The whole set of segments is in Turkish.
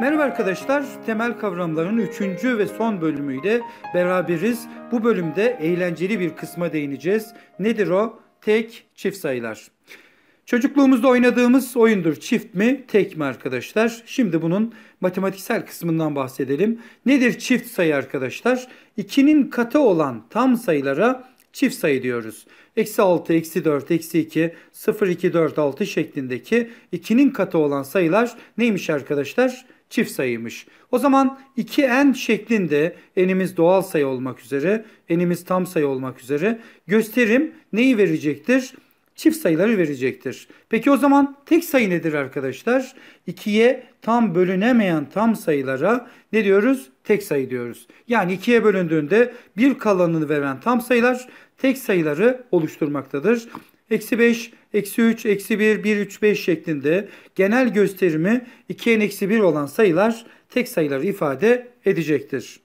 Merhaba arkadaşlar, temel kavramların üçüncü ve son bölümüyle beraberiz. Bu bölümde eğlenceli bir kısma değineceğiz. Nedir o? Tek, çift sayılar. Çocukluğumuzda oynadığımız oyundur. Çift mi, tek mi arkadaşlar? Şimdi bunun matematiksel kısmından bahsedelim. Nedir çift sayı arkadaşlar? İki'nin katı olan tam sayılara çift sayı diyoruz. Eksi 6, eksi 4, eksi 2, 0, 2, 4, 6 şeklindeki iki'nin katı olan sayılar neymiş arkadaşlar? çift sayıymış. O zaman 2n şeklinde n'imiz doğal sayı olmak üzere, n'imiz tam sayı olmak üzere gösterim neyi verecektir? Çift sayıları verecektir. Peki o zaman tek sayı nedir arkadaşlar? 2'ye tam bölünemeyen tam sayılara ne diyoruz? Tek sayı diyoruz. Yani 2'ye bölündüğünde bir kalanını veren tam sayılar tek sayıları oluşturmaktadır. Eksi 5, eksi 3, eksi 1, 1, 3, 5 şeklinde genel gösterimi 2n eksi 1 olan sayılar tek sayıları ifade edecektir.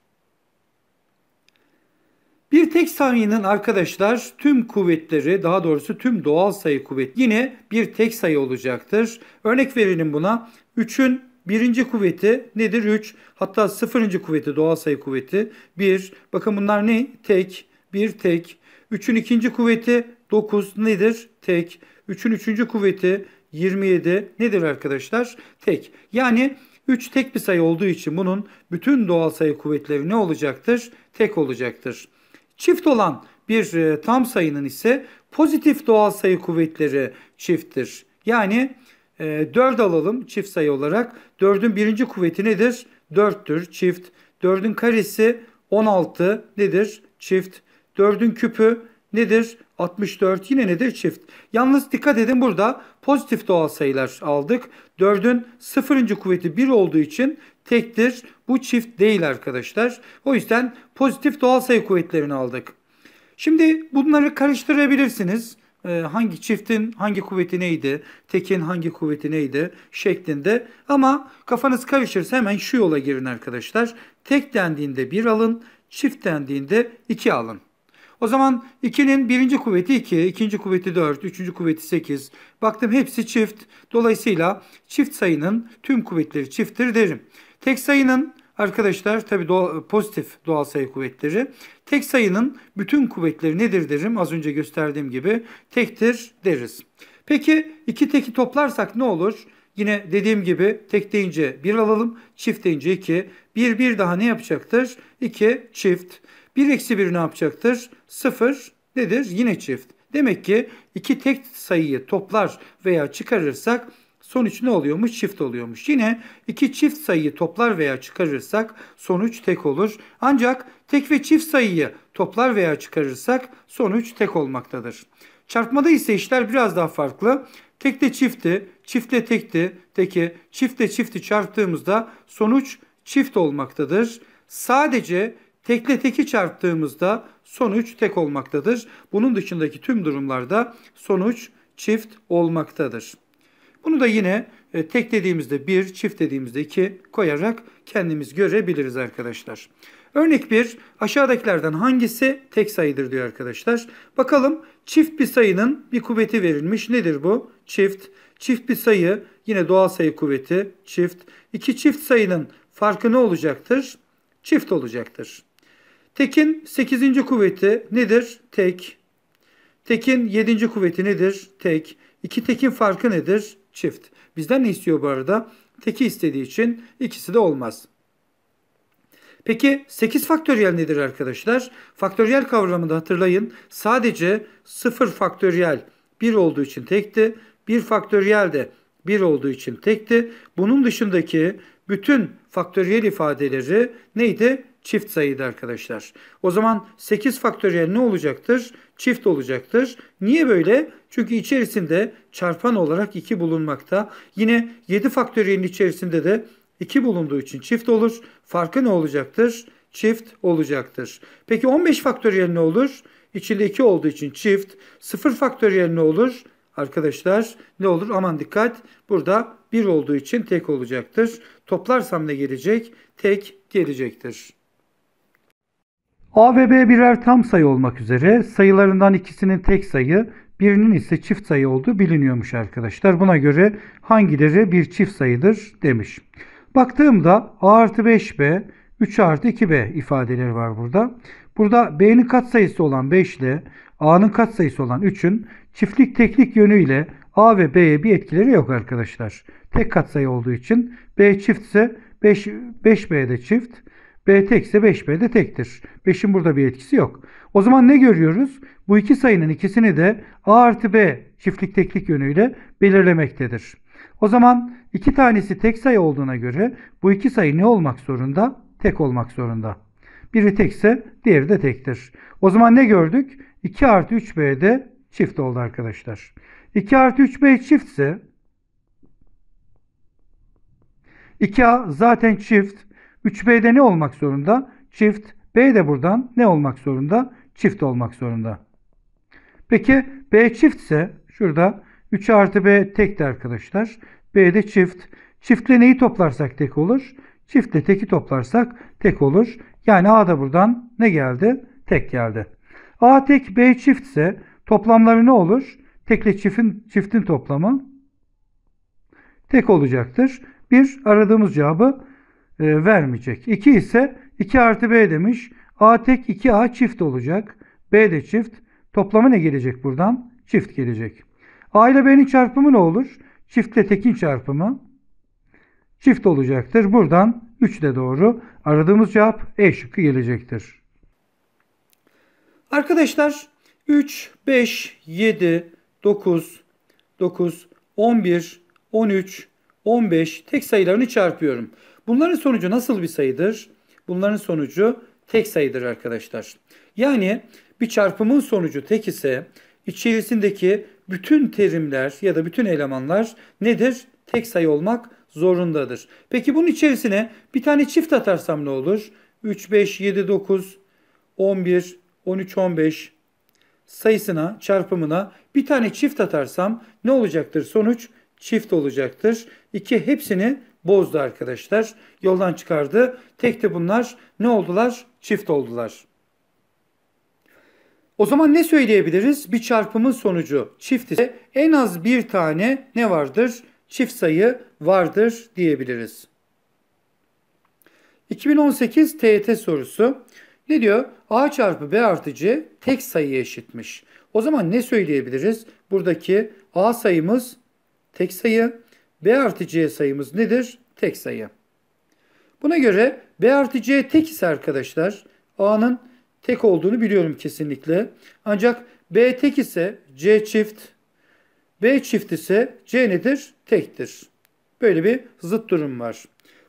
Bir tek sayının arkadaşlar tüm kuvvetleri daha doğrusu tüm doğal sayı kuvvet yine bir tek sayı olacaktır. Örnek verelim buna. 3'ün birinci kuvveti nedir? 3. Hatta sıfırıncı kuvveti doğal sayı kuvveti 1. Bakın bunlar ne? Tek. Bir tek. 3'ün ikinci kuvveti 9 nedir? Tek. 3'ün 3. kuvveti 27 nedir arkadaşlar? Tek. Yani 3 tek bir sayı olduğu için bunun bütün doğal sayı kuvvetleri ne olacaktır? Tek olacaktır. Çift olan bir e, tam sayının ise pozitif doğal sayı kuvvetleri çifttir. Yani e, 4 alalım çift sayı olarak. 4'ün birinci kuvveti nedir? 4'tür çift. 4'ün karesi 16 nedir? Çift. 4'ün küpü nedir? 64 yine nedir? Çift. Yalnız dikkat edin burada pozitif doğal sayılar aldık. 4'ün 0. kuvveti 1 olduğu için tektir. Bu çift değil arkadaşlar. O yüzden pozitif doğal sayı kuvvetlerini aldık. Şimdi bunları karıştırabilirsiniz. Ee, hangi çiftin hangi kuvveti neydi? Tekin hangi kuvveti neydi? Şeklinde. Ama kafanız karışırsa hemen şu yola girin arkadaşlar. Tek dendiğinde 1 alın. Çift dendiğinde 2 alın. O zaman 2'nin birinci kuvveti 2, ikinci kuvveti 4, üçüncü kuvveti 8. Baktım hepsi çift. Dolayısıyla çift sayının tüm kuvvetleri çifttir derim. Tek sayının arkadaşlar tabi doğal, pozitif doğal sayı kuvvetleri. Tek sayının bütün kuvvetleri nedir derim. Az önce gösterdiğim gibi tektir deriz. Peki iki teki toplarsak ne olur? Yine dediğim gibi tek deyince 1 alalım, çift deyince 2. 1 bir daha ne yapacaktır? 2 çift. 1 eksi 1 ne yapacaktır? 0 nedir? Yine çift. Demek ki iki tek sayıyı toplar veya çıkarırsak sonuç ne oluyormuş? Çift oluyormuş. Yine iki çift sayıyı toplar veya çıkarırsak sonuç tek olur. Ancak tek ve çift sayıyı toplar veya çıkarırsak sonuç tek olmaktadır. Çarpmada ise işler biraz daha farklı. Tek Tekte çifti, çifte tekti, teki, çifte çifti çarptığımızda sonuç çift olmaktadır. Sadece Tekle teki çarptığımızda sonuç tek olmaktadır. Bunun dışındaki tüm durumlarda sonuç çift olmaktadır. Bunu da yine e, tek dediğimizde 1, çift dediğimizde 2 koyarak kendimiz görebiliriz arkadaşlar. Örnek 1 aşağıdakilerden hangisi tek sayıdır diyor arkadaşlar. Bakalım çift bir sayının bir kuvveti verilmiş. Nedir bu? Çift. Çift bir sayı yine doğal sayı kuvveti çift. İki çift sayının farkı ne olacaktır? Çift olacaktır. Tekin 8. kuvveti nedir? Tek. Tekin 7. kuvveti nedir? Tek. İki tekin farkı nedir? Çift. Bizden ne istiyor bu arada? Teki istediği için ikisi de olmaz. Peki 8 faktöriyel nedir arkadaşlar? Faktöriyel kavramını hatırlayın. Sadece 0 faktöriyel 1 olduğu için tekti. 1 faktöriyel de 1 olduğu için tekti. Bunun dışındaki bütün faktöriyel ifadeleri neydi? çift sayıydı arkadaşlar. O zaman 8 faktöriyel ne olacaktır? Çift olacaktır. Niye böyle? Çünkü içerisinde çarpan olarak 2 bulunmakta. Yine 7 faktöriyelin içerisinde de 2 bulunduğu için çift olur. Farkı ne olacaktır? Çift olacaktır. Peki 15 faktöriyel ne olur? İçinde 2 olduğu için çift. 0 faktöriyel ne olur? Arkadaşlar ne olur? Aman dikkat. Burada 1 olduğu için tek olacaktır. Toplarsam ne gelecek? Tek gelecektir. A ve B birer tam sayı olmak üzere sayılarından ikisinin tek sayı, birinin ise çift sayı olduğu biliniyormuş arkadaşlar. Buna göre hangileri bir çift sayıdır demiş. Baktığımda A artı 5B, 3 artı 2B ifadeleri var burada. Burada B'nin katsayısı olan 5 ile A'nın katsayısı olan 3'ün çiftlik teklik yönüyle A ve B'ye bir etkileri yok arkadaşlar. Tek katsayı olduğu için B çiftse 5, 5B de çift. B tekse 5B de tektir. 5'in burada bir etkisi yok. O zaman ne görüyoruz? Bu iki sayının ikisini de A artı B çiftlik teklik yönüyle belirlemektedir. O zaman iki tanesi tek sayı olduğuna göre bu iki sayı ne olmak zorunda? Tek olmak zorunda. Biri tekse diğeri de tektir. O zaman ne gördük? 2 artı 3B de çift oldu arkadaşlar. 2 artı 3B çiftse 2A zaten çift. 3B'de ne olmak zorunda? Çift. B de buradan ne olmak zorunda? Çift olmak zorunda. Peki B çiftse şurada 3 artı B tekti arkadaşlar. B de çift. Çiftle neyi toplarsak tek olur? Çiftle teki toplarsak tek olur. Yani A da buradan ne geldi? Tek geldi. A tek B çiftse toplamları ne olur? Tekle çiftin, çiftin toplamı tek olacaktır. Bir aradığımız cevabı e, vermeyecek. 2 ise 2 artı B demiş. A tek 2A çift olacak. B de çift. Toplamı ne gelecek buradan? Çift gelecek. A ile B'nin çarpımı ne olur? Çiftle tekin çarpımı çift olacaktır. Buradan 3 de doğru. Aradığımız cevap E şıkkı gelecektir. Arkadaşlar 3, 5, 7, 9, 9, 11, 13, 15 tek sayılarını çarpıyorum. Bunların sonucu nasıl bir sayıdır? Bunların sonucu tek sayıdır arkadaşlar. Yani bir çarpımın sonucu tek ise içerisindeki bütün terimler ya da bütün elemanlar nedir? Tek sayı olmak zorundadır. Peki bunun içerisine bir tane çift atarsam ne olur? 3, 5, 7, 9, 11, 13, 15 sayısına, çarpımına bir tane çift atarsam ne olacaktır? Sonuç çift olacaktır. 2 hepsini bozdu arkadaşlar. Yoldan çıkardı. Tekti bunlar ne oldular? Çift oldular. O zaman ne söyleyebiliriz? Bir çarpımın sonucu çift ise en az bir tane ne vardır? Çift sayı vardır diyebiliriz. 2018 TET sorusu. Ne diyor? A çarpı B artı C tek sayıya eşitmiş. O zaman ne söyleyebiliriz? Buradaki A sayımız tek sayı. B artı C sayımız nedir? Tek sayı. Buna göre B artı C tek ise arkadaşlar A'nın tek olduğunu biliyorum kesinlikle. Ancak B tek ise C çift, B çift ise C nedir? Tektir. Böyle bir zıt durum var.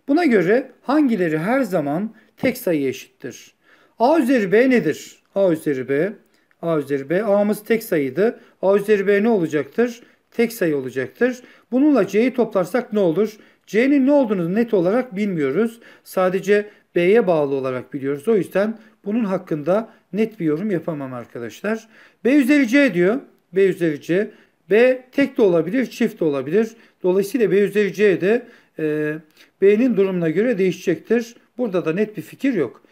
Buna göre hangileri her zaman tek sayı eşittir? A üzeri B nedir? A üzeri B. A üzeri B. A'mız tek sayıydı. A üzeri B ne olacaktır? tek sayı olacaktır. Bununla C'yi toplarsak ne olur? C'nin ne olduğunu net olarak bilmiyoruz. Sadece B'ye bağlı olarak biliyoruz. O yüzden bunun hakkında net bir yorum yapamam arkadaşlar. B üzeri C diyor. B üzeri C. B tek de olabilir, çift de olabilir. Dolayısıyla B üzeri C de e, B'nin durumuna göre değişecektir. Burada da net bir fikir yok.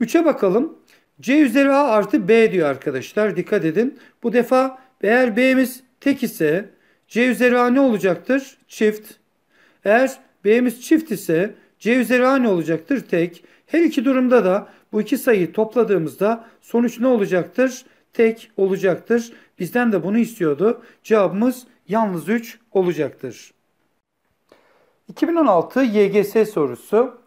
3'e bakalım. C üzeri A artı B diyor arkadaşlar. Dikkat edin. Bu defa eğer B'miz tek ise C üzeri A ne olacaktır? Çift. Eğer B'miz çift ise C üzeri A ne olacaktır? Tek. Her iki durumda da bu iki sayıyı topladığımızda sonuç ne olacaktır? Tek olacaktır. Bizden de bunu istiyordu. Cevabımız yalnız 3 olacaktır. 2016 YGS sorusu.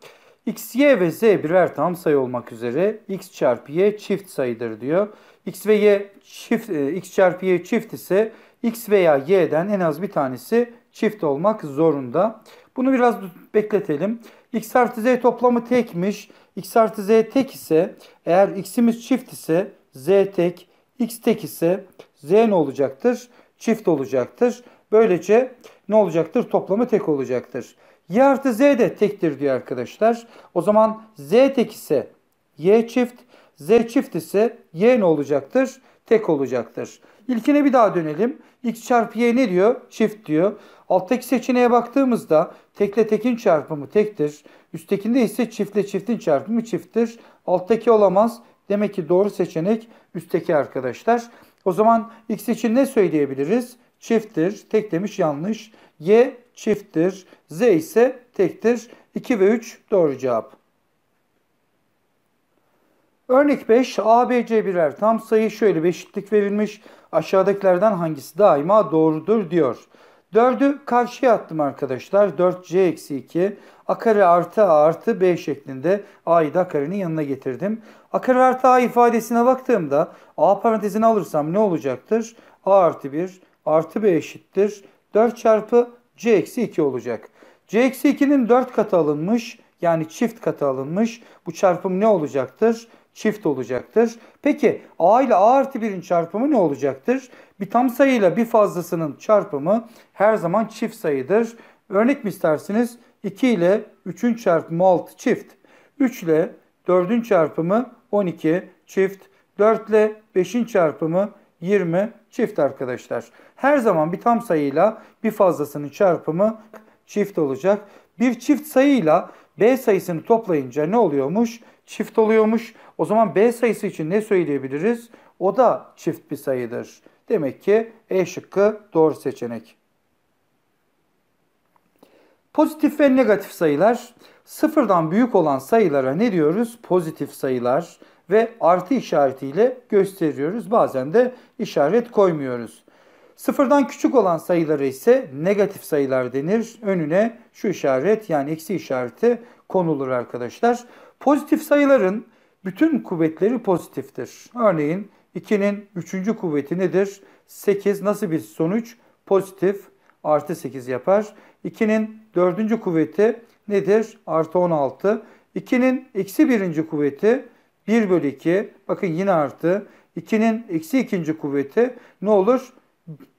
X, Y ve Z birer tam sayı olmak üzere X çarpı Y çift sayıdır diyor. X ve Y çift, e, X çarpı Y çift ise X veya Y'den en az bir tanesi çift olmak zorunda. Bunu biraz bekletelim. X artı Z toplamı tekmiş. X artı Z tek ise eğer X'imiz çift ise Z tek, X tek ise Z ne olacaktır? Çift olacaktır. Böylece ne olacaktır? Toplamı tek olacaktır. Y artı Z de tektir diyor arkadaşlar. O zaman Z tek ise Y çift, Z çift ise Y ne olacaktır? tek olacaktır. İlkine bir daha dönelim. X çarpı Y ne diyor? Çift diyor. Alttaki seçeneğe baktığımızda tekle tekin çarpımı tektir. Üsttekinde ise çiftle çiftin çarpımı çifttir. Alttaki olamaz. Demek ki doğru seçenek üstteki arkadaşlar. O zaman X için ne söyleyebiliriz? Çifttir. Tek demiş yanlış. Y çifttir. Z ise tektir. 2 ve 3 doğru cevap. Örnek 5 ABC birer tam sayı şöyle bir eşitlik verilmiş. Aşağıdakilerden hangisi daima doğrudur diyor. 4'ü karşıya attım arkadaşlar. 4C eksi 2. A kare artı A artı B şeklinde A'yı da karenin yanına getirdim. A kare artı A ifadesine baktığımda A parantezini alırsam ne olacaktır? A artı 1 artı B eşittir. 4 çarpı C eksi 2 olacak. C eksi 2'nin 4 katı alınmış. Yani çift katı alınmış. Bu çarpım ne olacaktır? çift olacaktır. Peki a ile a artı 1'in çarpımı ne olacaktır? Bir tam sayıyla bir fazlasının çarpımı her zaman çift sayıdır. Örnek mi istersiniz? 2 ile 3'ün çarpımı 6 çift. 3 ile 4'ün çarpımı 12 çift. 4 ile 5'in çarpımı 20 çift arkadaşlar. Her zaman bir tam sayıyla bir fazlasının çarpımı çift olacak. Bir çift sayıyla B sayısını toplayınca ne oluyormuş? çift oluyormuş. O zaman B sayısı için ne söyleyebiliriz? O da çift bir sayıdır. Demek ki E şıkkı doğru seçenek. Pozitif ve negatif sayılar sıfırdan büyük olan sayılara ne diyoruz? Pozitif sayılar ve artı işaretiyle gösteriyoruz. Bazen de işaret koymuyoruz. Sıfırdan küçük olan sayılara ise negatif sayılar denir. Önüne şu işaret yani eksi işareti konulur arkadaşlar. Pozitif sayıların bütün kuvvetleri pozitiftir. Örneğin 2'nin 3. kuvveti nedir? 8 nasıl bir sonuç? Pozitif artı 8 yapar. 2'nin 4. kuvveti nedir? Artı 16. 2'nin eksi 1. kuvveti 1 bölü 2. Bakın yine artı. 2'nin eksi 2. kuvveti ne olur?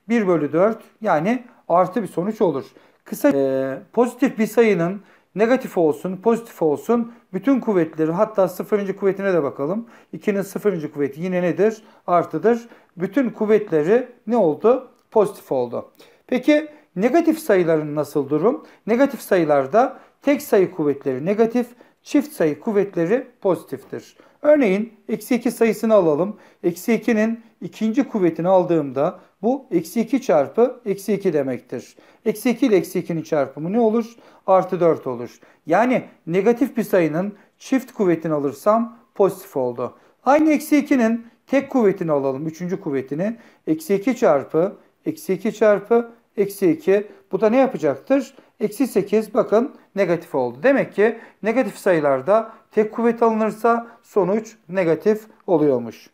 1 bölü 4 yani artı bir sonuç olur. Kısa e, pozitif bir sayının Negatif olsun, pozitif olsun bütün kuvvetleri hatta sıfırıncı kuvvetine de bakalım. 2'nin sıfırıncı kuvveti yine nedir? Artıdır. Bütün kuvvetleri ne oldu? Pozitif oldu. Peki negatif sayıların nasıl durum? Negatif sayılarda tek sayı kuvvetleri negatif, çift sayı kuvvetleri pozitiftir. Örneğin eksi 2 sayısını alalım. Eksi 2'nin ikinci kuvvetini aldığımda bu eksi 2 çarpı eksi 2 demektir. Eksi 2 ile eksi 2'nin çarpımı ne olur? Artı 4 olur. Yani negatif bir sayının çift kuvvetini alırsam pozitif oldu. Aynı eksi 2'nin tek kuvvetini alalım. Üçüncü kuvvetini. Eksi 2 çarpı eksi 2 çarpı eksi 2. Bu da ne yapacaktır? Eksi 8 bakın negatif oldu. Demek ki negatif sayılarda tek kuvvet alınırsa sonuç negatif oluyormuş.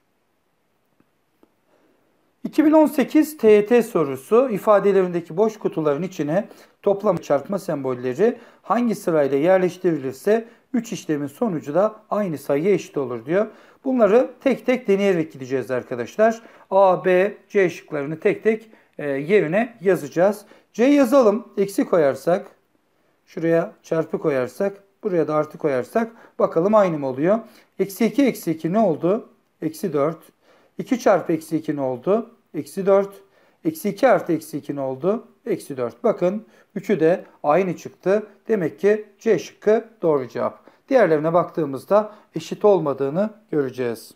2018 TET sorusu ifadelerindeki boş kutuların içine toplam çarpma sembolleri hangi sırayla yerleştirilirse 3 işlemin sonucu da aynı sayıya eşit olur diyor. Bunları tek tek deneyerek gideceğiz arkadaşlar. A, B, C şıklarını tek tek e, yerine yazacağız. C yazalım. Eksi koyarsak şuraya çarpı koyarsak buraya da artı koyarsak bakalım aynı mı oluyor? Eksi 2 eksi 2 ne oldu? Eksi 4. 2 çarpı eksi 2 ne oldu? Eksi 4. Eksi 2 artı eksi 2 ne oldu? Eksi 4. Bakın 3'ü de aynı çıktı. Demek ki C şıkkı doğru cevap. Diğerlerine baktığımızda eşit olmadığını göreceğiz.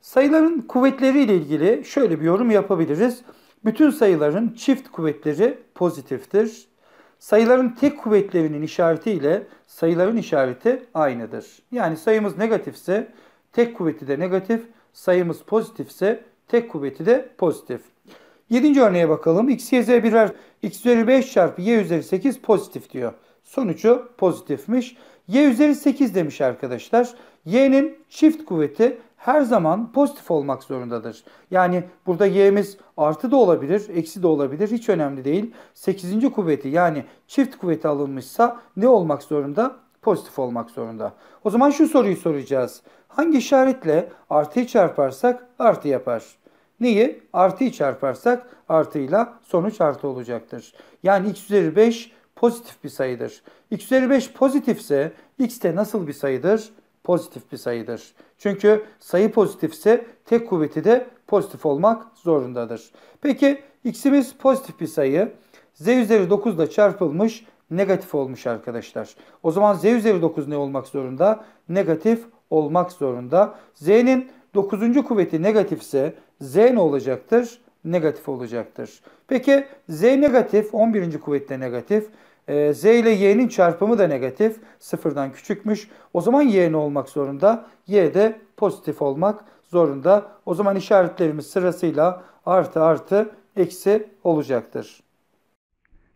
Sayıların kuvvetleri ile ilgili şöyle bir yorum yapabiliriz. Bütün sayıların çift kuvvetleri pozitiftir. Sayıların tek kuvvetlerinin işareti ile sayıların işareti aynıdır. Yani sayımız negatifse tek kuvveti de negatif, sayımız pozitifse tek kuvveti de pozitif. Yedinci örneğe bakalım. x, y, z birer x üzeri 5 çarpı y üzeri 8 pozitif diyor. Sonucu pozitifmiş. y üzeri 8 demiş arkadaşlar. y'nin çift kuvveti her zaman pozitif olmak zorundadır. Yani burada y'miz artı da olabilir, eksi de olabilir. Hiç önemli değil. 8. kuvveti yani çift kuvveti alınmışsa ne olmak zorunda? Pozitif olmak zorunda. O zaman şu soruyu soracağız. Hangi işaretle artıyı çarparsak artı yapar? Neyi? Artıyı çarparsak artıyla sonuç artı olacaktır. Yani x üzeri 5 pozitif bir sayıdır. x üzeri 5 pozitifse x de nasıl bir sayıdır? Pozitif bir sayıdır. Çünkü sayı pozitifse tek kuvveti de pozitif olmak zorundadır. Peki x'imiz pozitif bir sayı. z üzeri 9 ile çarpılmış negatif olmuş arkadaşlar. O zaman z üzeri 9 ne olmak zorunda? Negatif olmak zorunda. z'nin 9. kuvveti negatifse z ne olacaktır? Negatif olacaktır. Peki z negatif 11. kuvvette negatif. E, Z ile Y'nin çarpımı da negatif. Sıfırdan küçükmüş. O zaman Y ne olmak zorunda? Y de pozitif olmak zorunda. O zaman işaretlerimiz sırasıyla artı artı eksi olacaktır.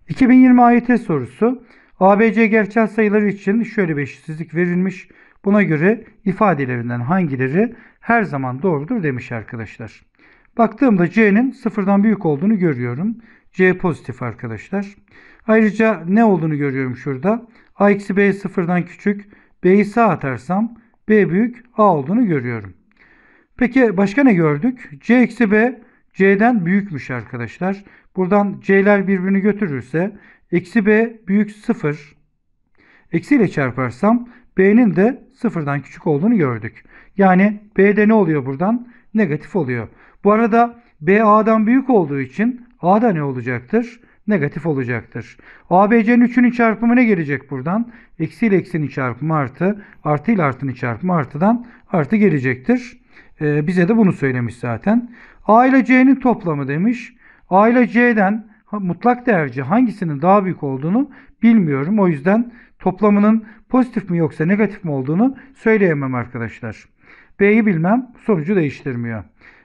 2020 AYT sorusu. ABC gerçel sayıları için şöyle bir eşitsizlik verilmiş. Buna göre ifadelerinden hangileri her zaman doğrudur demiş arkadaşlar. Baktığımda C'nin sıfırdan büyük olduğunu görüyorum. C pozitif arkadaşlar. Ayrıca ne olduğunu görüyorum şurada. A eksi B sıfırdan küçük. B'yi sağ atarsam B büyük A olduğunu görüyorum. Peki başka ne gördük? C eksi B C'den büyükmüş arkadaşlar. Buradan C'ler birbirini götürürse eksi B büyük sıfır. Eksi ile çarparsam B'nin de sıfırdan küçük olduğunu gördük. Yani B'de ne oluyor buradan? Negatif oluyor. Bu arada B A'dan büyük olduğu için a'da ne olacaktır? negatif olacaktır. ABC'nin 3'ünün çarpımı ne gelecek buradan? Eksi ile eksinin çarpımı artı, artı ile artının çarpımı artıdan artı gelecektir. Ee, bize de bunu söylemiş zaten. A ile C'nin toplamı demiş. A ile C'den mutlak değerci hangisinin daha büyük olduğunu bilmiyorum. O yüzden toplamının pozitif mi yoksa negatif mi olduğunu söyleyemem arkadaşlar. B'yi bilmem sonucu değiştirmiyor.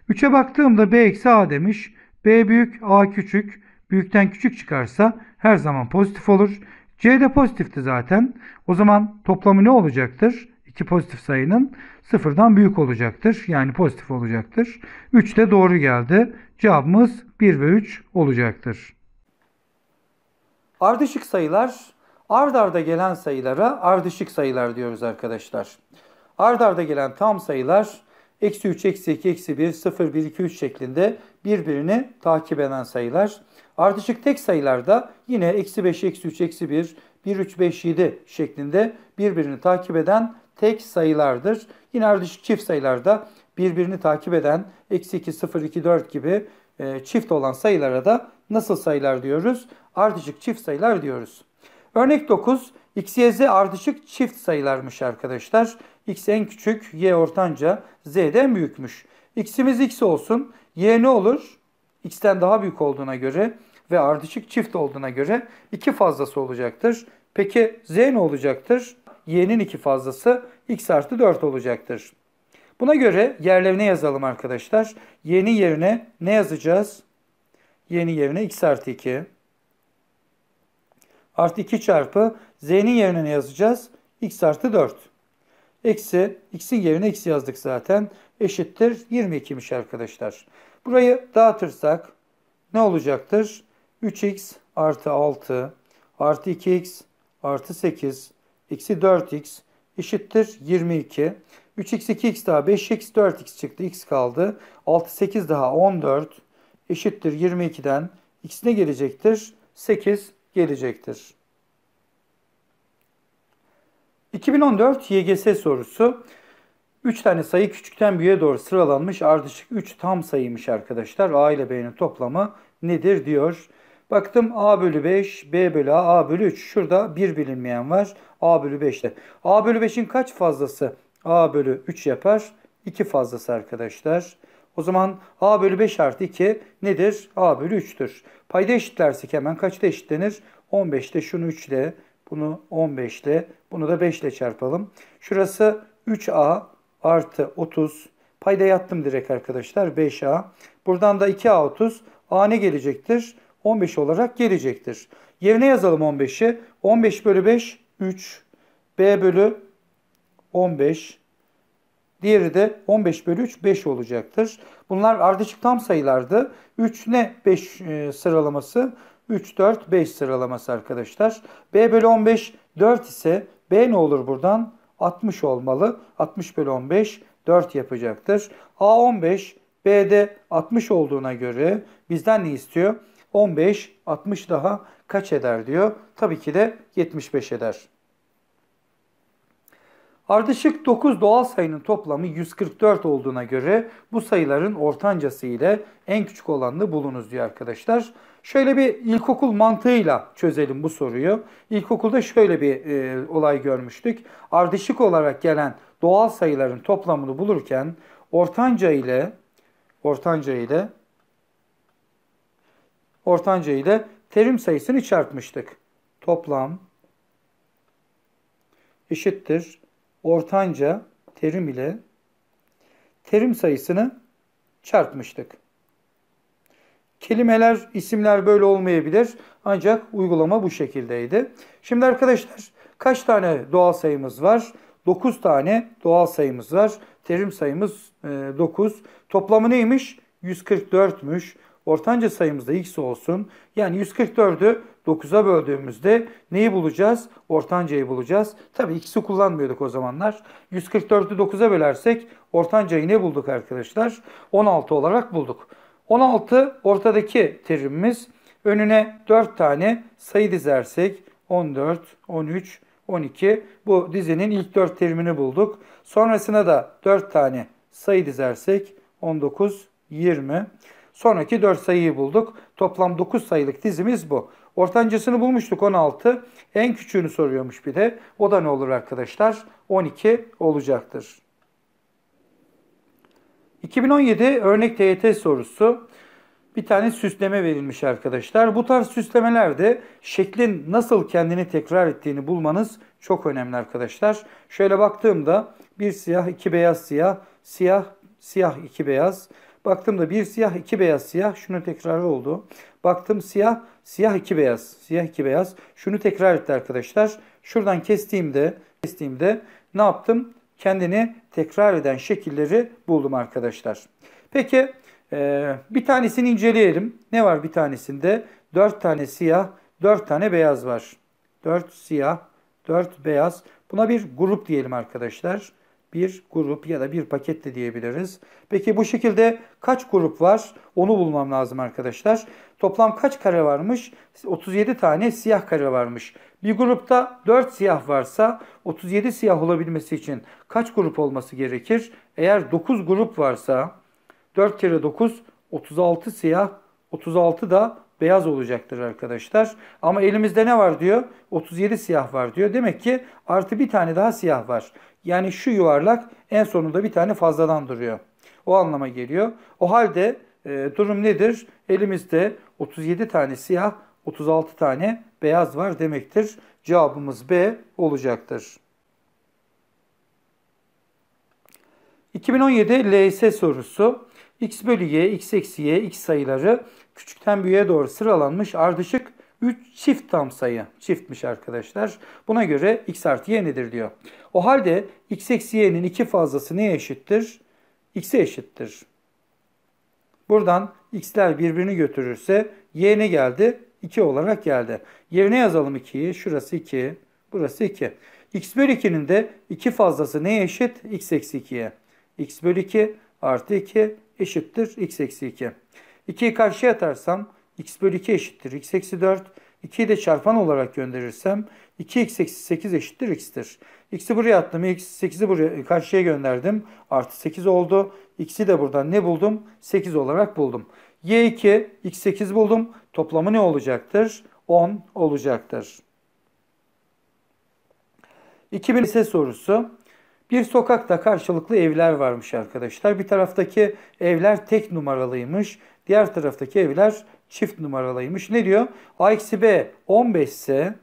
3'e baktığımda B eksi A demiş. B büyük A küçük büyükten küçük çıkarsa her zaman pozitif olur. C de pozitifti zaten. O zaman toplamı ne olacaktır? İki pozitif sayının sıfırdan büyük olacaktır. Yani pozitif olacaktır. 3 de doğru geldi. Cevabımız 1 ve 3 olacaktır. Ardışık sayılar ard arda gelen sayılara ardışık sayılar diyoruz arkadaşlar. Ard arda gelen tam sayılar eksi 3, eksi 2, eksi 1, 0, 1, 2, 3 şeklinde birbirini takip eden sayılar. Ardışık tek sayılarda yine eksi 5, eksi 3, eksi 1, 1, 3, 5, 7 şeklinde birbirini takip eden tek sayılardır. Yine ardışık çift sayılarda birbirini takip eden eksi 2, 0, 2, 4 gibi e, çift olan sayılara da nasıl sayılar diyoruz? Ardışık çift sayılar diyoruz. Örnek 9. X, Y, Z ardışık çift sayılarmış arkadaşlar. X en küçük, Y ortanca, Z de en büyükmüş. X'imiz X olsun. Y ne olur? x'ten daha büyük olduğuna göre ve ardışık çift olduğuna göre 2 fazlası olacaktır. Peki z ne olacaktır? y'nin 2 fazlası x artı 4 olacaktır. Buna göre yerlerine yazalım arkadaşlar. Y'nin yerine ne yazacağız? Y'nin yerine x artı 2. Artı 2 çarpı z'nin yerine ne yazacağız? x artı 4. Eksi x'in yerine x yazdık zaten eşittir 22'miş arkadaşlar. Burayı dağıtırsak ne olacaktır? 3x artı 6 artı 2x artı 8 eksi 4x eşittir 22. 3x 2x daha 5x 4x çıktı x kaldı. 6 8 daha 14 eşittir 22'den x ne gelecektir? 8 gelecektir. 2014 YGS sorusu. 3 tane sayı küçükten büyüğe doğru sıralanmış ardışık 3 tam sayıymış arkadaşlar. A ile B'nin toplamı nedir diyor. Baktım A bölü 5, B bölü A, A bölü 3. Şurada bir bilinmeyen var. A bölü 5'te. A bölü 5'in kaç fazlası? A bölü 3 yapar. 2 fazlası arkadaşlar. O zaman A bölü 5 artı 2 nedir? A bölü 3'tür. Payda eşitlersek hemen kaçta eşitlenir? 15'te şunu 3 ile, bunu 15 ile, bunu da 5 ile çarpalım. Şurası 3A, artı 30. Payda yattım direkt arkadaşlar 5A. Buradan da 2A30. A ne gelecektir? 15 olarak gelecektir. Yerine yazalım 15'i. 15 bölü 5 3. B bölü 15. Diğeri de 15 bölü 3 5 olacaktır. Bunlar ardışık tam sayılardı. 3 ne 5 e, sıralaması? 3, 4, 5 sıralaması arkadaşlar. B bölü 15 4 ise B ne olur buradan? 60 olmalı. 60 bölü 15 4 yapacaktır. A 15 B'de 60 olduğuna göre bizden ne istiyor? 15 60 daha kaç eder diyor. Tabii ki de 75 eder. Ardışık 9 doğal sayının toplamı 144 olduğuna göre bu sayıların ortancası ile en küçük olanını bulunuz diyor arkadaşlar. Şöyle bir ilkokul mantığıyla çözelim bu soruyu. İlkokulda şöyle bir e, olay görmüştük. Ardışık olarak gelen doğal sayıların toplamını bulurken ortanca ile ortanca ile ortanca ile terim sayısını çarpmıştık. Toplam eşittir ortanca terim ile terim sayısını çarpmıştık. Kelimeler, isimler böyle olmayabilir. Ancak uygulama bu şekildeydi. Şimdi arkadaşlar kaç tane doğal sayımız var? 9 tane doğal sayımız var. Terim sayımız 9. E, Toplamı neymiş? 144'müş. Ortanca sayımız da x olsun. Yani 144'ü 9'a böldüğümüzde neyi bulacağız? Ortancayı bulacağız. Tabii x'i kullanmıyorduk o zamanlar. 144'ü 9'a bölersek ortancayı ne bulduk arkadaşlar? 16 olarak bulduk. 16 ortadaki terimimiz. Önüne 4 tane sayı dizersek 14, 13, 12 bu dizinin ilk 4 terimini bulduk. Sonrasına da 4 tane sayı dizersek 19, 20. Sonraki 4 sayıyı bulduk. Toplam 9 sayılık dizimiz bu. Ortancasını bulmuştuk 16. En küçüğünü soruyormuş bir de. O da ne olur arkadaşlar? 12 olacaktır. 2017 örnek TYT sorusu bir tane süsleme verilmiş arkadaşlar. Bu tarz süslemelerde şeklin nasıl kendini tekrar ettiğini bulmanız çok önemli arkadaşlar. Şöyle baktığımda bir siyah, iki beyaz siyah, siyah, siyah, iki beyaz. Baktığımda bir siyah, iki beyaz siyah. Şunu tekrar oldu. Baktım siyah, siyah, iki beyaz, siyah, iki beyaz. Şunu tekrar etti arkadaşlar. Şuradan kestiğimde, kestiğimde ne yaptım? kendini tekrar eden şekilleri buldum arkadaşlar. Peki e, bir tanesini inceleyelim. Ne var bir tanesinde? 4 tane siyah, 4 tane beyaz var. 4 siyah, 4 beyaz. Buna bir grup diyelim arkadaşlar bir grup ya da bir paket de diyebiliriz. Peki bu şekilde kaç grup var? Onu bulmam lazım arkadaşlar. Toplam kaç kare varmış? 37 tane siyah kare varmış. Bir grupta 4 siyah varsa 37 siyah olabilmesi için kaç grup olması gerekir? Eğer 9 grup varsa 4 kere 9 36 siyah 36 da beyaz olacaktır arkadaşlar. Ama elimizde ne var diyor? 37 siyah var diyor. Demek ki artı bir tane daha siyah var. Yani şu yuvarlak en sonunda bir tane fazladan duruyor. O anlama geliyor. O halde e, durum nedir? Elimizde 37 tane siyah, 36 tane beyaz var demektir. Cevabımız B olacaktır. 2017 LS sorusu. X bölü Y, X eksi Y, X sayıları küçükten büyüğe doğru sıralanmış ardışık 3 çift tam sayı çiftmiş arkadaşlar. Buna göre x artı y nedir diyor. O halde x eksi y'nin 2 fazlası neye eşittir? x'e eşittir. Buradan x'ler birbirini götürürse y ne geldi? 2 olarak geldi. Yerine yazalım 2'yi. Şurası 2, burası 2. x bölü 2'nin de 2 fazlası neye eşit? x eksi 2'ye. x bölü 2 artı 2 eşittir x eksi 2. 2'yi karşıya atarsam x bölü 2 eşittir x eksi 4. 2'yi de çarpan olarak gönderirsem 2x eksi 8 eşittir x'tir. x'i buraya attım. x 8'i buraya karşıya gönderdim. Artı 8 oldu. x'i de buradan ne buldum? 8 olarak buldum. y2 x8 buldum. Toplamı ne olacaktır? 10 olacaktır. 2000 lise sorusu. Bir sokakta karşılıklı evler varmış arkadaşlar. Bir taraftaki evler tek numaralıymış. Diğer taraftaki evler çift numaralıymış. Ne diyor? A eksi B 15 ise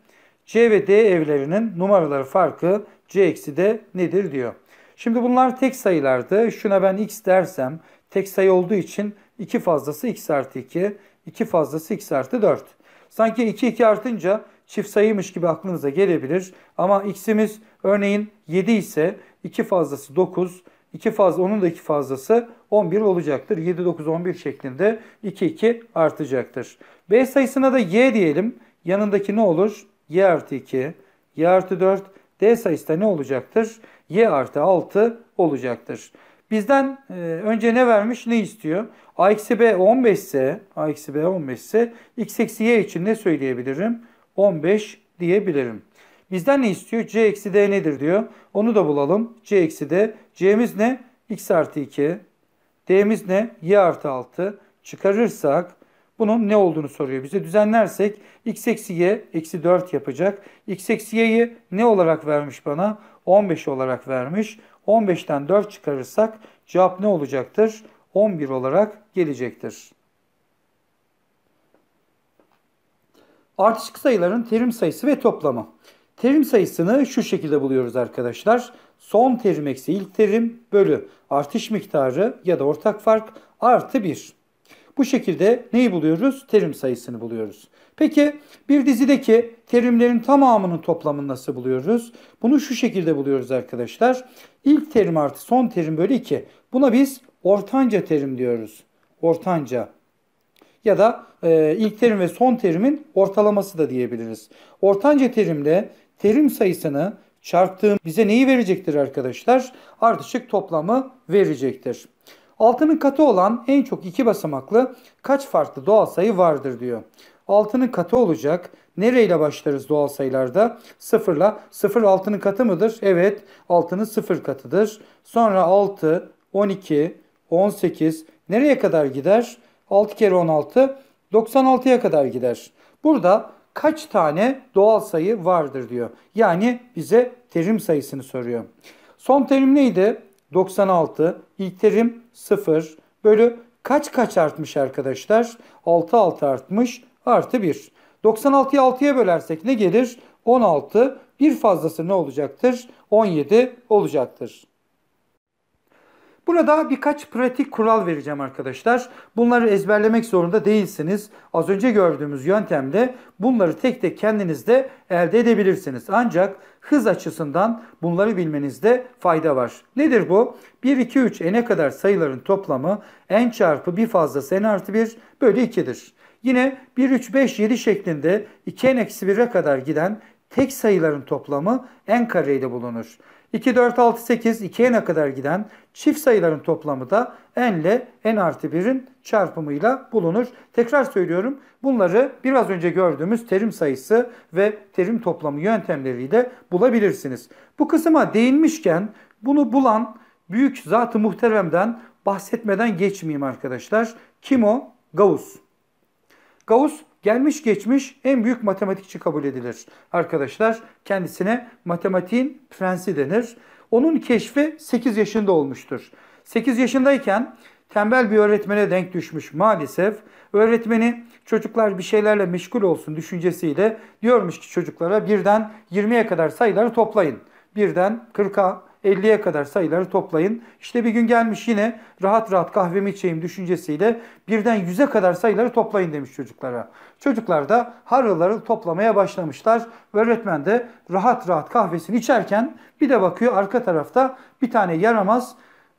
C ve D evlerinin numaraları farkı C eksi D nedir diyor. Şimdi bunlar tek sayılardı. Şuna ben x dersem tek sayı olduğu için 2 fazlası x artı 2, 2 fazlası x artı 4. Sanki 2 2 artınca çift sayıymış gibi aklınıza gelebilir. Ama x'imiz örneğin 7 ise 2 fazlası 9, 2 fazla onun da 2 fazlası 11 olacaktır. 7 9 11 şeklinde 2 2 artacaktır. B sayısına da y diyelim. Yanındaki ne olur? y artı 2, y artı 4. D sayısı da ne olacaktır? y artı 6 olacaktır. Bizden e, önce ne vermiş ne istiyor? a eksi b 15 ise a eksi b 15 ise x eksi y için ne söyleyebilirim? 15 diyebilirim. Bizden ne istiyor? c eksi d nedir diyor. Onu da bulalım. c eksi d C'miz ne? X artı 2. D'miz ne? Y artı 6. Çıkarırsak bunun ne olduğunu soruyor bize. Düzenlersek x eksi y eksi 4 yapacak. x eksi y'yi ne olarak vermiş bana? 15 olarak vermiş. 15'ten 4 çıkarırsak cevap ne olacaktır? 11 olarak gelecektir. Artışık sayıların terim sayısı ve toplamı. Terim sayısını şu şekilde buluyoruz arkadaşlar. Son terim eksi ilk terim bölü artış miktarı ya da ortak fark artı 1. Bu şekilde neyi buluyoruz? Terim sayısını buluyoruz. Peki bir dizideki terimlerin tamamının toplamını nasıl buluyoruz? Bunu şu şekilde buluyoruz arkadaşlar. İlk terim artı son terim bölü 2. Buna biz ortanca terim diyoruz. Ortanca ya da e, ilk terim ve son terimin ortalaması da diyebiliriz. Ortanca terimle terim sayısını çarptığım bize neyi verecektir arkadaşlar? Artışık toplamı verecektir. Altının katı olan en çok iki basamaklı kaç farklı doğal sayı vardır diyor. Altının katı olacak. Nereyle başlarız doğal sayılarda? Sıfırla. Sıfır altının katı mıdır? Evet. Altının sıfır katıdır. Sonra 6, 12, 18 nereye kadar gider? 6 kere 16, 96'ya kadar gider. Burada kaç tane doğal sayı vardır diyor. Yani bize terim sayısını soruyor. Son terim neydi? 96. İlk terim 0 bölü kaç kaç artmış arkadaşlar? 6 6 artmış artı 1. 96'yı 6'ya bölersek ne gelir? 16. Bir fazlası ne olacaktır? 17 olacaktır. Burada birkaç pratik kural vereceğim arkadaşlar. Bunları ezberlemek zorunda değilsiniz. Az önce gördüğümüz yöntemle bunları tek tek kendiniz de elde edebilirsiniz. Ancak hız açısından bunları bilmenizde fayda var. Nedir bu? 1, 2, 3, n'e kadar sayıların toplamı n çarpı bir fazlası n artı 1 bölü 2'dir. Yine 1, 3, 5, 7 şeklinde 2n-1'e kadar giden tek sayıların toplamı n kareyle bulunur. 2, 4, 6, 8, 2'ye ne kadar giden çift sayıların toplamı da n ile n artı 1'in çarpımıyla bulunur. Tekrar söylüyorum bunları biraz önce gördüğümüz terim sayısı ve terim toplamı yöntemleriyle bulabilirsiniz. Bu kısıma değinmişken bunu bulan büyük zat-ı muhteremden bahsetmeden geçmeyeyim arkadaşlar. Kim o? Gauss. Gauss gelmiş geçmiş en büyük matematikçi kabul edilir. Arkadaşlar kendisine matematiğin prensi denir. Onun keşfi 8 yaşında olmuştur. 8 yaşındayken tembel bir öğretmene denk düşmüş maalesef. Öğretmeni çocuklar bir şeylerle meşgul olsun düşüncesiyle diyormuş ki çocuklara birden 20'ye kadar sayıları toplayın. Birden 40'a, 50'ye kadar sayıları toplayın. İşte bir gün gelmiş yine rahat rahat kahvemi içeyim düşüncesiyle birden 100'e kadar sayıları toplayın demiş çocuklara. Çocuklar da harıl toplamaya başlamışlar. Öğretmen de rahat rahat kahvesini içerken bir de bakıyor arka tarafta bir tane yaramaz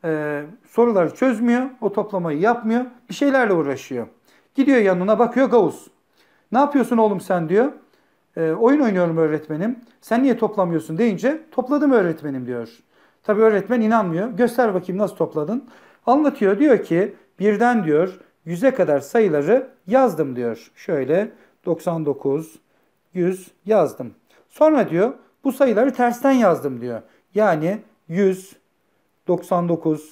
e, soruları çözmüyor. O toplamayı yapmıyor. Bir şeylerle uğraşıyor. Gidiyor yanına bakıyor Gavus. Ne yapıyorsun oğlum sen diyor. E, oyun oynuyorum öğretmenim. Sen niye toplamıyorsun deyince topladım öğretmenim diyor. Tabi öğretmen inanmıyor. Göster bakayım nasıl topladın. Anlatıyor diyor ki birden diyor 100'e kadar sayıları yazdım diyor. Şöyle 99, 100 yazdım. Sonra diyor bu sayıları tersten yazdım diyor. Yani 100, 99,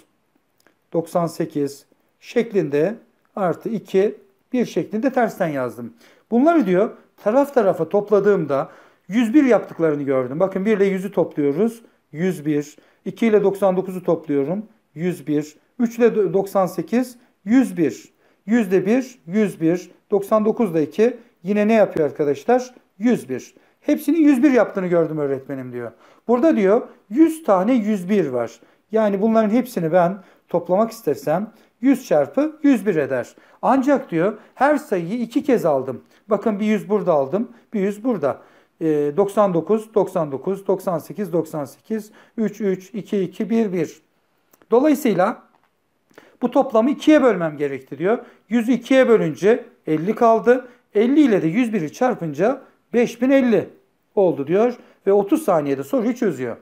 98 şeklinde artı 2, bir şeklinde tersten yazdım. Bunları diyor taraf tarafa topladığımda 101 yaptıklarını gördüm. Bakın 1 ile 100'ü topluyoruz. 101, 2 ile 99'u topluyorum. 101. 3 ile 98. 101. 100 ile 1. 101. 99 ile 2. Yine ne yapıyor arkadaşlar? 101. Hepsini 101 yaptığını gördüm öğretmenim diyor. Burada diyor 100 tane 101 var. Yani bunların hepsini ben toplamak istersem 100 çarpı 101 eder. Ancak diyor her sayıyı iki kez aldım. Bakın bir 100 burada aldım, bir 100 burada. 99, 99, 98, 98, 3, 3, 2, 2, 1, 1. Dolayısıyla bu toplamı 2'ye bölmem gerekti diyor. 100'ü 2'ye bölünce 50 kaldı. 50 ile de 101'i çarpınca 5050 oldu diyor. Ve 30 saniyede soruyu çözüyor.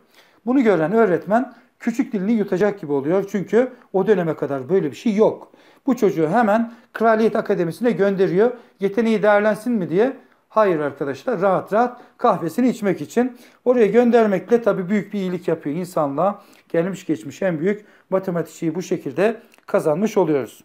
Bunu gören öğretmen küçük dilini yutacak gibi oluyor. Çünkü o döneme kadar böyle bir şey yok. Bu çocuğu hemen Kraliyet Akademisi'ne gönderiyor. Yeteneği değerlensin mi diye Hayır arkadaşlar rahat rahat kahvesini içmek için. Oraya göndermekle tabi büyük bir iyilik yapıyor insanlığa. Gelmiş geçmiş en büyük matematikçiyi bu şekilde kazanmış oluyoruz.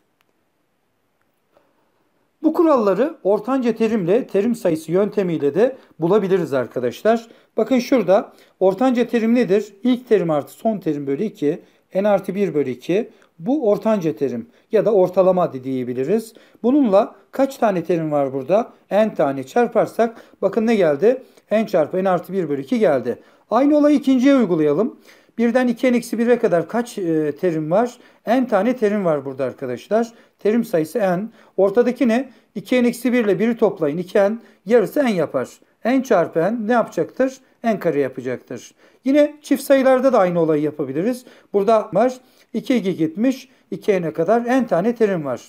Bu kuralları ortanca terimle terim sayısı yöntemiyle de bulabiliriz arkadaşlar. Bakın şurada ortanca terim nedir? İlk terim artı son terim bölü 2, n artı 1 bölü 2, bu ortanca terim ya da ortalama diyebiliriz. Bununla kaç tane terim var burada? n tane çarparsak bakın ne geldi? n çarpı n artı 1 bölü 2 geldi. Aynı olayı ikinciye uygulayalım. Birden 2n eksi 1'e kadar kaç e, terim var? n tane terim var burada arkadaşlar. Terim sayısı n. Ortadaki ne? 2n eksi 1 ile 1'i toplayın. 2n yarısı n yapar. n çarpı n ne yapacaktır? n kare yapacaktır. Yine çift sayılarda da aynı olayı yapabiliriz. Burada var. 2-2 gitmiş. 2n'e kadar n tane terim var.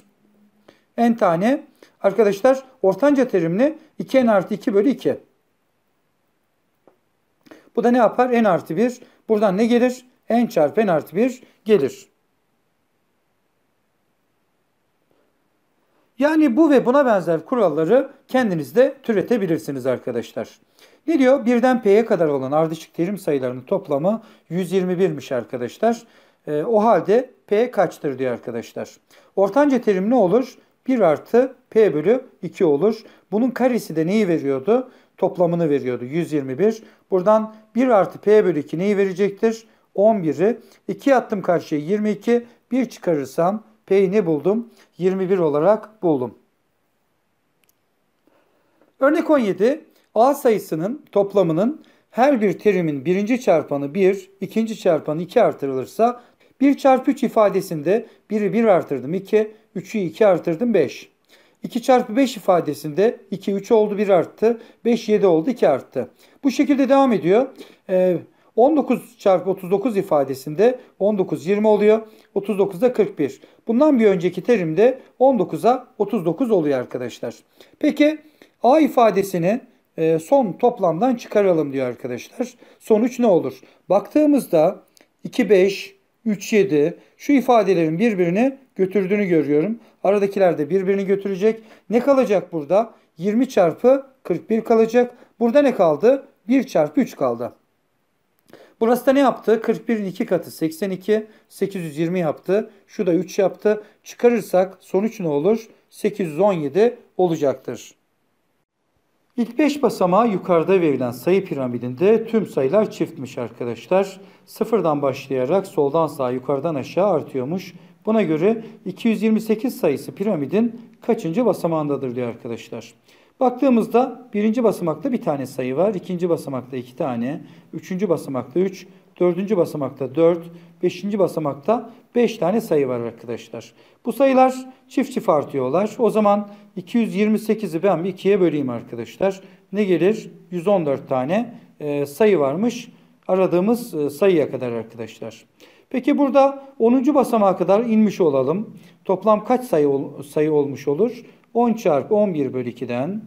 n tane arkadaşlar ortanca terimli 2n artı 2 bölü 2. Bu da ne yapar? n artı 1. Buradan ne gelir? n çarpı n artı 1 gelir. Yani bu ve buna benzer kuralları kendiniz de türetebilirsiniz arkadaşlar. Ne diyor? Birden P'ye kadar olan ardışık terim sayılarının toplamı 121'miş arkadaşlar. E, o halde P kaçtır diyor arkadaşlar. Ortanca terim ne olur? 1 artı P bölü 2 olur. Bunun karesi de neyi veriyordu? Toplamını veriyordu 121. Buradan 1 artı P bölü 2 neyi verecektir? 11'i. 2 attım karşıya 22. 1 çıkarırsam P'yi ne buldum? 21 olarak buldum. Örnek 17. A sayısının toplamının her bir terimin birinci çarpanı 1, ikinci çarpanı 2 artırılırsa 1 çarpı 3 ifadesinde 1'i 1 artırdım 2, 3'ü 2 artırdım 5. 2 çarpı 5 ifadesinde 2, 3 oldu 1 arttı, 5, 7 oldu 2 arttı. Bu şekilde devam ediyor. Ee, 19 çarpı 39 ifadesinde 19, 20 oluyor. 39 da 41. Bundan bir önceki terimde 19'a 39 oluyor arkadaşlar. Peki A ifadesini e, son toplamdan çıkaralım diyor arkadaşlar. Sonuç ne olur? Baktığımızda 2, 5, 3-7 şu ifadelerin birbirini götürdüğünü görüyorum. Aradakiler de birbirini götürecek. Ne kalacak burada? 20 çarpı 41 kalacak. Burada ne kaldı? 1 çarpı 3 kaldı. Burası da ne yaptı? 41'in 2 katı 82. 820 yaptı. Şu da 3 yaptı. Çıkarırsak sonuç ne olur? 817 olacaktır. İlk 5 basamağı yukarıda verilen sayı piramidinde tüm sayılar çiftmiş arkadaşlar. Sıfırdan başlayarak soldan sağa yukarıdan aşağı artıyormuş. Buna göre 228 sayısı piramidin kaçıncı basamağındadır diyor arkadaşlar. Baktığımızda birinci basamakta bir tane sayı var. ikinci basamakta iki tane. Üçüncü basamakta üç. Dördüncü basamakta 4, beşinci basamakta 5 tane sayı var arkadaşlar. Bu sayılar çift çift artıyorlar. O zaman 228'i ben bir 2'ye böleyim arkadaşlar. Ne gelir? 114 tane e, sayı varmış. Aradığımız e, sayıya kadar arkadaşlar. Peki burada 10. basamağa kadar inmiş olalım. Toplam kaç sayı, sayı olmuş olur? 10 çarpı 11 bölü 2'den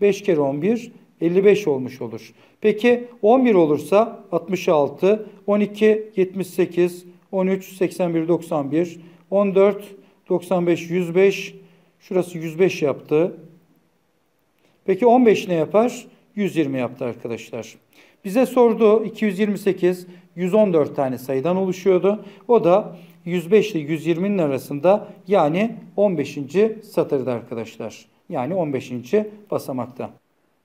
5 kere 11 55 olmuş olur. Peki 11 olursa 66, 12 78, 13 81 91, 14 95 105, şurası 105 yaptı. Peki 15 ne yapar? 120 yaptı arkadaşlar. Bize sordu 228 114 tane sayıdan oluşuyordu. O da 105 ile 120'nin arasında yani 15. satırda arkadaşlar. Yani 15. basamakta.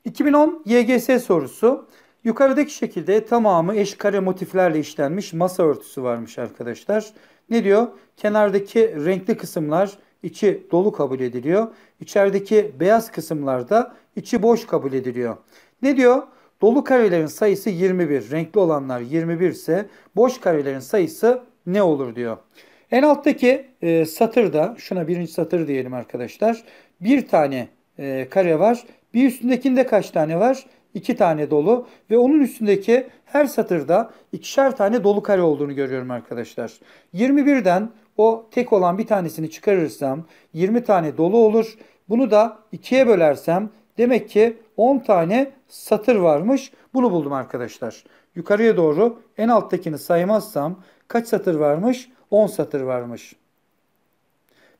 2010 YGS sorusu. Yukarıdaki şekilde tamamı eş kare motiflerle işlenmiş masa örtüsü varmış arkadaşlar. Ne diyor? Kenardaki renkli kısımlar içi dolu kabul ediliyor. İçerideki beyaz kısımlarda içi boş kabul ediliyor. Ne diyor? Dolu karelerin sayısı 21. Renkli olanlar 21 ise boş karelerin sayısı ne olur diyor. En alttaki e, satırda şuna birinci satır diyelim arkadaşlar. Bir tane e, kare var. Bir üstündekinde kaç tane var? 2 tane dolu ve onun üstündeki her satırda ikişer tane dolu kare olduğunu görüyorum arkadaşlar. 21'den o tek olan bir tanesini çıkarırsam 20 tane dolu olur. Bunu da 2'ye bölersem demek ki 10 tane satır varmış. Bunu buldum arkadaşlar. Yukarıya doğru en alttakini saymazsam kaç satır varmış? 10 satır varmış.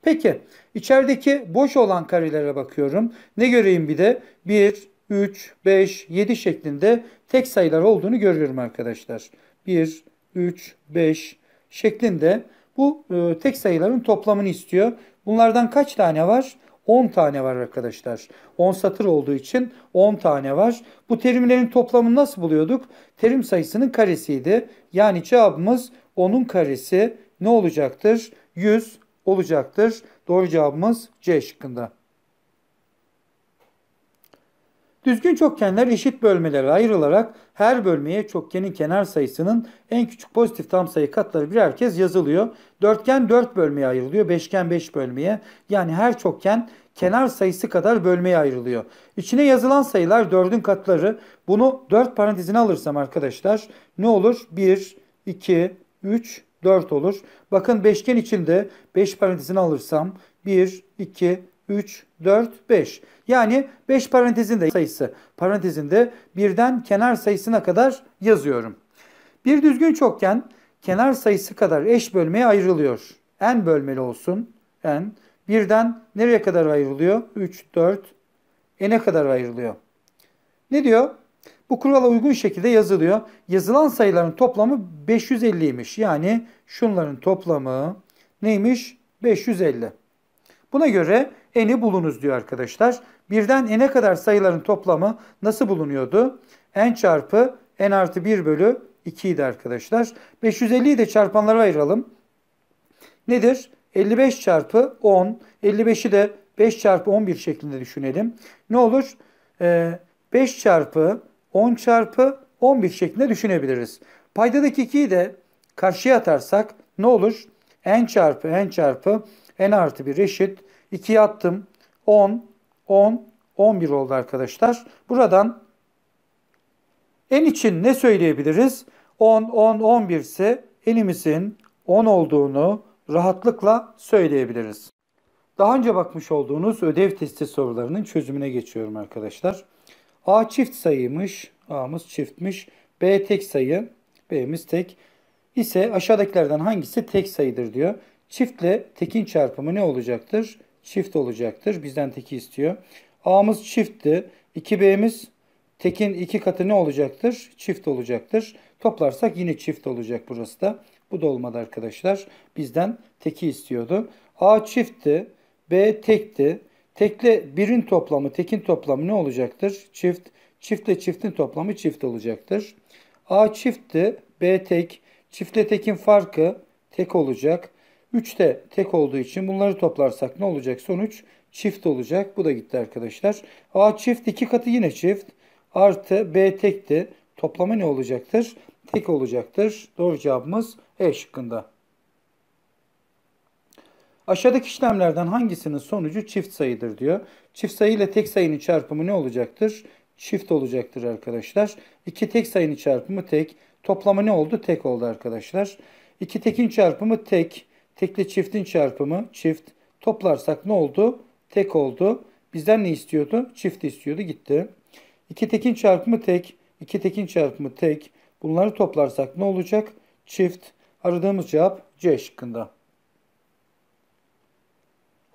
Peki içerideki boş olan karelere bakıyorum. Ne göreyim bir de? 1, 3, 5, 7 şeklinde tek sayılar olduğunu görüyorum arkadaşlar. 1, 3, 5 şeklinde bu e, tek sayıların toplamını istiyor. Bunlardan kaç tane var? 10 tane var arkadaşlar. 10 satır olduğu için 10 tane var. Bu terimlerin toplamını nasıl buluyorduk? Terim sayısının karesiydi. Yani cevabımız 10'un karesi ne olacaktır? 100 olacaktır. Doğru cevabımız C şıkkında. Düzgün çokgenler eşit bölmelere ayrılarak her bölmeye çokgenin kenar sayısının en küçük pozitif tam sayı katları birer kez yazılıyor. Dörtgen 4 bölmeye ayrılıyor. Beşgen 5 beş bölmeye. Yani her çokgen kenar sayısı kadar bölmeye ayrılıyor. İçine yazılan sayılar 4'ün katları. Bunu 4 parantezine alırsam arkadaşlar ne olur? 1, 2, 3, 4 olur. Bakın beşgen içinde 5 parantezini alırsam 1, 2, 3, 4, 5. Yani 5 parantezinde sayısı. Parantezinde birden kenar sayısına kadar yazıyorum. Bir düzgün çokgen kenar sayısı kadar eş bölmeye ayrılıyor. En bölmeli olsun. En Birden nereye kadar ayrılıyor? 3, 4. N'e kadar ayrılıyor. Ne diyor? Bu kurala uygun şekilde yazılıyor. Yazılan sayıların toplamı 550'ymiş. Yani şunların toplamı neymiş? 550. Buna göre n'i bulunuz diyor arkadaşlar. Birden n'e kadar sayıların toplamı nasıl bulunuyordu? n çarpı n artı 1 bölü 2 idi arkadaşlar. 550'yi de çarpanlara ayıralım. Nedir? 55 çarpı 10. 55'i de 5 çarpı 11 şeklinde düşünelim. Ne olur? Ee, 5 çarpı 10 çarpı 11 şeklinde düşünebiliriz. Paydadaki 2'yi de karşıya atarsak ne olur? n çarpı n çarpı n artı 1 eşit. 2'ye attım. 10, 10, 11 oldu arkadaşlar. Buradan n için ne söyleyebiliriz? 10, 10, 11 ise n'imizin 10 olduğunu rahatlıkla söyleyebiliriz. Daha önce bakmış olduğunuz ödev testi sorularının çözümüne geçiyorum arkadaşlar. A çift sayıymış. A'mız çiftmiş. B tek sayı. B'miz tek. İse aşağıdakilerden hangisi tek sayıdır diyor. Çiftle tekin çarpımı ne olacaktır? Çift olacaktır. Bizden teki istiyor. A'mız çiftti. 2B'miz tekin 2 katı ne olacaktır? Çift olacaktır. Toplarsak yine çift olacak burası da. Bu da olmadı arkadaşlar. Bizden teki istiyordu. A çiftti. B tekti. Tekle birin toplamı, tekin toplamı ne olacaktır? Çift, çiftle çiftin toplamı çift olacaktır. A çiftti, B tek, çiftle tekin farkı tek olacak. 3 de tek olduğu için bunları toplarsak ne olacak? Sonuç çift olacak. Bu da gitti arkadaşlar. A çift 2 katı yine çift. Artı B tekti. Toplamı ne olacaktır? Tek olacaktır. Doğru cevabımız E şıkkında. Aşağıdaki işlemlerden hangisinin sonucu çift sayıdır diyor. Çift sayı ile tek sayının çarpımı ne olacaktır? Çift olacaktır arkadaşlar. İki tek sayının çarpımı tek. Toplamı ne oldu? Tek oldu arkadaşlar. İki tekin çarpımı tek. Tekle çiftin çarpımı çift. Toplarsak ne oldu? Tek oldu. Bizden ne istiyordu? Çift istiyordu. Gitti. İki tekin çarpımı tek. İki tekin çarpımı tek. Bunları toplarsak ne olacak? Çift. Aradığımız cevap C şıkkında.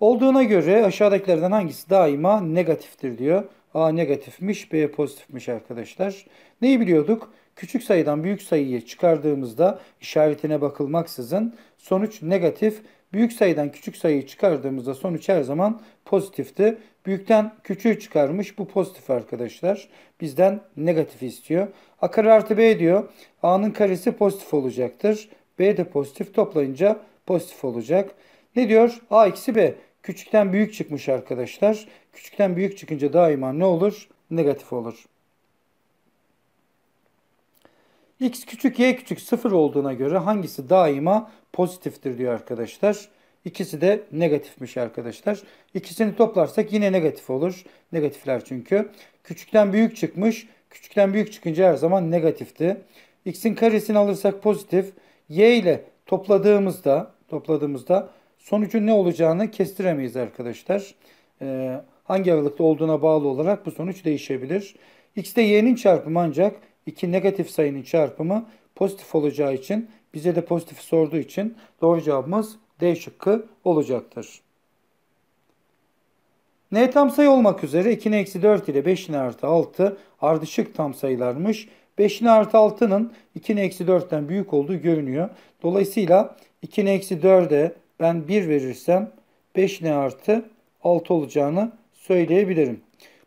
Olduğuna göre aşağıdakilerden hangisi daima negatiftir diyor. A negatifmiş, B pozitifmiş arkadaşlar. Neyi biliyorduk? Küçük sayıdan büyük sayıyı çıkardığımızda işaretine bakılmaksızın sonuç negatif. Büyük sayıdan küçük sayıyı çıkardığımızda sonuç her zaman pozitifti. Büyükten küçüğü çıkarmış. Bu pozitif arkadaşlar. Bizden negatif istiyor. A kare artı B diyor. A'nın karesi pozitif olacaktır. B de pozitif toplayınca pozitif olacak. Ne diyor? A eksi B. Küçükten büyük çıkmış arkadaşlar. Küçükten büyük çıkınca daima ne olur? Negatif olur. X küçük y küçük sıfır olduğuna göre hangisi daima pozitiftir diyor arkadaşlar. İkisi de negatifmiş arkadaşlar. İkisini toplarsak yine negatif olur. Negatifler çünkü. Küçükten büyük çıkmış. Küçükten büyük çıkınca her zaman negatifti. X'in karesini alırsak pozitif. Y ile topladığımızda topladığımızda Sonucun ne olacağını kestiremeyiz arkadaşlar. Ee, hangi aralıkta olduğuna bağlı olarak bu sonuç değişebilir. X ile y'nin çarpımı ancak iki negatif sayının çarpımı pozitif olacağı için bize de pozitif sorduğu için doğru cevabımız D şıkkı olacaktır. N tam sayı olmak üzere 2'nin eksi 4 ile 5'in artı 6 ardışık tam sayılarmış. 5'in artı 6'nın 2'nin eksi 4'ten büyük olduğu görünüyor. Dolayısıyla 2'nin eksi 4'e ben 1 verirsem 5 ne artı 6 olacağını söyleyebilirim.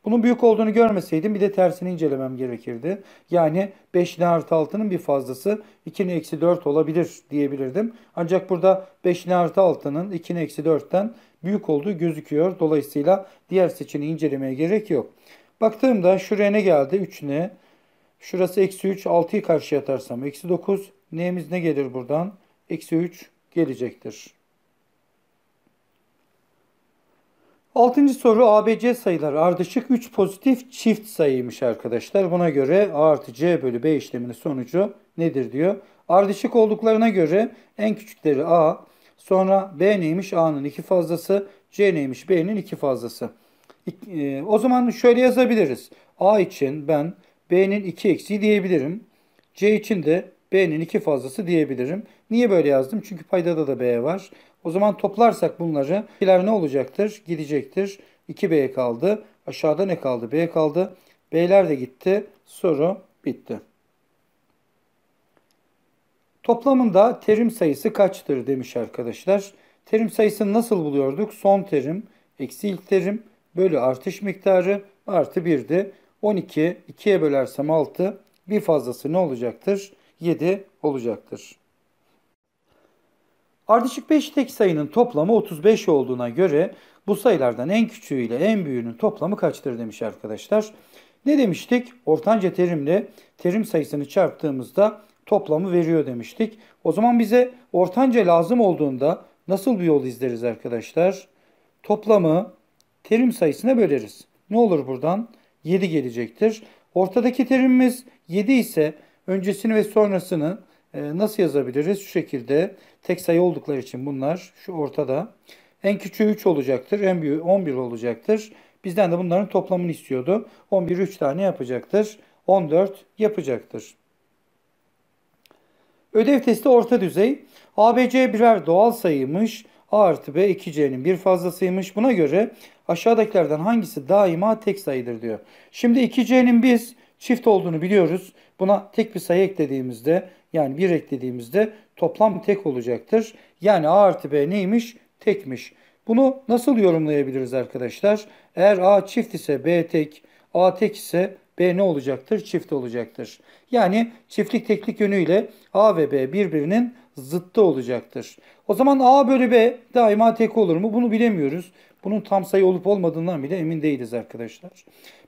Bunun büyük olduğunu görmeseydim bir de tersini incelemem gerekirdi. Yani 5 ne artı 6'nın bir fazlası 2 ne eksi 4 olabilir diyebilirdim. Ancak burada 5 ne artı 6'nın 2 ne eksi 4'ten büyük olduğu gözüküyor. Dolayısıyla diğer seçeni incelemeye gerek yok. Baktığımda şuraya ne geldi? 3 ne? Şurası eksi 3. 6'yı karşıya atarsam eksi 9. neyimiz ne gelir buradan? Eksi 3 gelecektir. Altıncı soru ABC sayıları ardışık 3 pozitif çift sayıymış arkadaşlar. Buna göre A artı C bölü B işleminin sonucu nedir diyor. Ardışık olduklarına göre en küçükleri A, sonra B neymiş A'nın 2 fazlası, C neymiş B'nin 2 fazlası. E, o zaman şöyle yazabiliriz. A için ben B'nin 2 eksiği diyebilirim. C için de B'nin 2 fazlası diyebilirim. Niye böyle yazdım? Çünkü paydada da B var. O zaman toplarsak bunları pilar ne olacaktır? Gidecektir. 2B kaldı. Aşağıda ne kaldı? B kaldı. B'ler de gitti. Soru bitti. Toplamında terim sayısı kaçtır demiş arkadaşlar. Terim sayısını nasıl buluyorduk? Son terim, eksi ilk terim, bölü artış miktarı artı 1'di. 12, 2'ye bölersem 6, bir fazlası ne olacaktır? 7 olacaktır. Ardışık 5 tek sayının toplamı 35 olduğuna göre bu sayılardan en küçüğü ile en büyüğünün toplamı kaçtır demiş arkadaşlar. Ne demiştik? Ortanca terimle terim sayısını çarptığımızda toplamı veriyor demiştik. O zaman bize ortanca lazım olduğunda nasıl bir yol izleriz arkadaşlar? Toplamı terim sayısına böleriz. Ne olur buradan? 7 gelecektir. Ortadaki terimimiz 7 ise öncesini ve sonrasını ee, nasıl yazabiliriz? Şu şekilde tek sayı oldukları için bunlar şu ortada. En küçüğü 3 olacaktır. En büyüğü 11 olacaktır. Bizden de bunların toplamını istiyordu. 11 3 tane yapacaktır. 14 yapacaktır. Ödev testi orta düzey. ABC birer doğal sayıymış. A artı B 2C'nin bir fazlasıymış. Buna göre aşağıdakilerden hangisi daima tek sayıdır diyor. Şimdi 2C'nin biz çift olduğunu biliyoruz. Buna tek bir sayı eklediğimizde yani bir eklediğimizde toplam tek olacaktır. Yani A artı B neymiş? Tekmiş. Bunu nasıl yorumlayabiliriz arkadaşlar? Eğer A çift ise B tek, A tek ise B ne olacaktır? Çift olacaktır. Yani çiftlik teklik yönüyle A ve B birbirinin zıttı olacaktır. O zaman A bölü B daima tek olur mu? Bunu bilemiyoruz. Bunun tam sayı olup olmadığından bile emin değiliz arkadaşlar.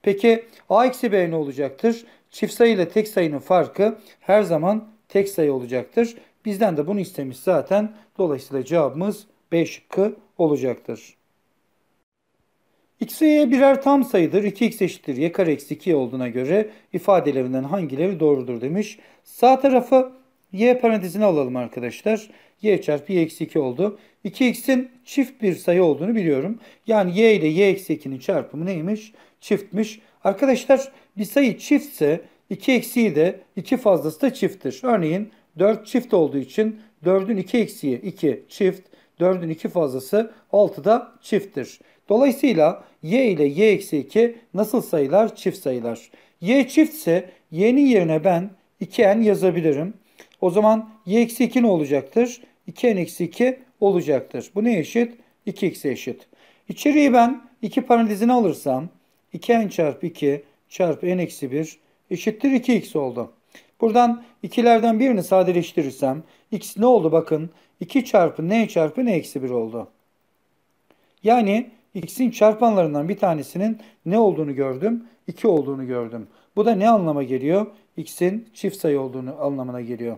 Peki A eksi B ne olacaktır? Çift sayı ile tek sayının farkı her zaman tek sayı olacaktır. Bizden de bunu istemiş zaten. Dolayısıyla cevabımız 5 şıkkı olacaktır. X ve Y birer tam sayıdır. 2x eşittir y kare eksi 2 olduğuna göre ifadelerinden hangileri doğrudur demiş. Sağ tarafı y parantezine alalım arkadaşlar. y çarpı y eksi 2 oldu. 2x'in çift bir sayı olduğunu biliyorum. Yani y ile y eksi 2'nin çarpımı neymiş? Çiftmiş. Arkadaşlar bir sayı çiftse 2 eksiği de 2 fazlası da çifttir. Örneğin 4 çift olduğu için 4'ün 2 eksiği 2 çift, 4'ün 2 fazlası 6 da çifttir. Dolayısıyla y ile y eksi 2 nasıl sayılar? Çift sayılar. y çiftse y'nin yerine ben 2n yazabilirim. O zaman y eksi 2 ne olacaktır? 2n eksi 2 olacaktır. Bu ne eşit? 2 eksi eşit. İçeriği ben 2 parantezine alırsam 2n çarpı 2 çarpı n eksi 1 eşittir 2x oldu. Buradan ikilerden birini sadeleştirirsem x ne oldu bakın 2 çarpı n çarpı n eksi 1 oldu. Yani x'in çarpanlarından bir tanesinin ne olduğunu gördüm 2 olduğunu gördüm. Bu da ne anlama geliyor? x'in çift sayı olduğunu anlamına geliyor.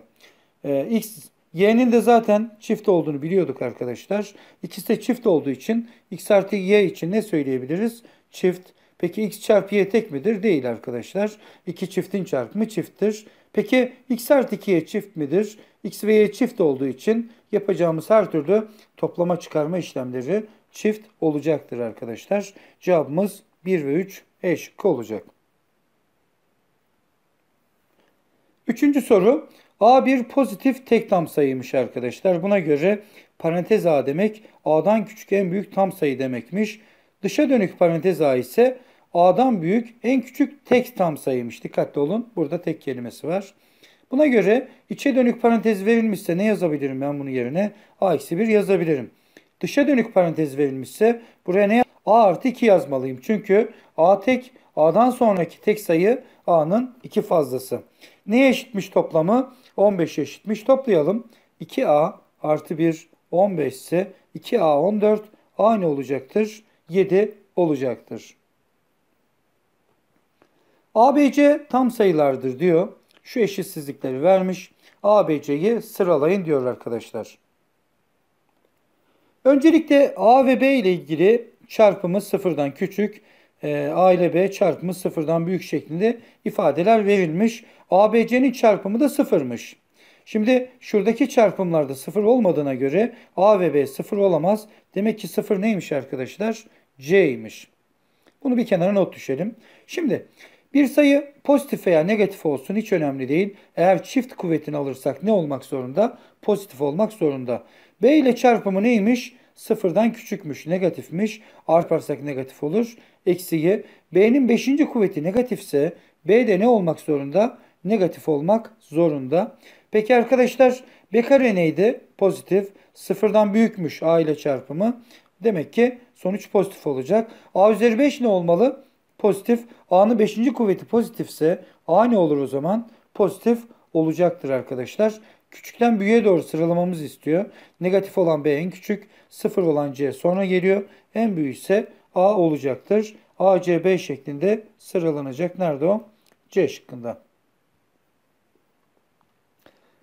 Ee, x Y'nin de zaten çift olduğunu biliyorduk arkadaşlar. İkisi de çift olduğu için x artı y için ne söyleyebiliriz? Çift Peki x çarpı y tek midir? Değil arkadaşlar. 2 çiftin çarpımı çifttir. Peki x artı 2'ye çift midir? x ve y çift olduğu için yapacağımız her türlü toplama çıkarma işlemleri çift olacaktır arkadaşlar. Cevabımız 1 ve 3 E olacak. Üçüncü soru. A bir pozitif tek tam sayıymış arkadaşlar. Buna göre parantez A demek A'dan küçük en büyük tam sayı demekmiş. Dışa dönük parantez A ise A'dan büyük en küçük tek tam sayıymış. Dikkatli olun. Burada tek kelimesi var. Buna göre içe dönük parantez verilmişse ne yazabilirim ben bunun yerine? A-1 yazabilirim. Dışa dönük parantez verilmişse buraya ne A artı 2 yazmalıyım. Çünkü A tek A'dan sonraki tek sayı A'nın 2 fazlası. Neye eşitmiş toplamı? 15 eşitmiş. Toplayalım. 2A artı 1 15 ise 2A 14. A ne olacaktır? 7 olacaktır. ABC tam sayılardır diyor. Şu eşitsizlikleri vermiş. ABC'yi sıralayın diyor arkadaşlar. Öncelikle A ve B ile ilgili çarpımı sıfırdan küçük, e, A ile B çarpımı sıfırdan büyük şeklinde ifadeler verilmiş. ABC'nin çarpımı da sıfırmış. Şimdi şuradaki çarpımlarda sıfır olmadığına göre A ve B sıfır olamaz. Demek ki sıfır neymiş arkadaşlar? C'ymiş. Bunu bir kenara not düşelim. Şimdi bir sayı pozitif veya negatif olsun hiç önemli değil. Eğer çift kuvvetini alırsak ne olmak zorunda? Pozitif olmak zorunda. B ile çarpımı neymiş? Sıfırdan küçükmüş, negatifmiş. Arparsak negatif olur. Eksiyi. B'nin 5. kuvveti negatifse B de ne olmak zorunda? Negatif olmak zorunda. Peki arkadaşlar B kare neydi? Pozitif. Sıfırdan büyükmüş A ile çarpımı. Demek ki sonuç pozitif olacak. A üzeri 5 ne olmalı? pozitif. A'nın 5. kuvveti pozitifse A ne olur o zaman? Pozitif olacaktır arkadaşlar. Küçükten büyüğe doğru sıralamamız istiyor. Negatif olan B en küçük, sıfır olan C sonra geliyor. En büyük ise A olacaktır. A, C, B şeklinde sıralanacak. Nerede o? C şıkkında.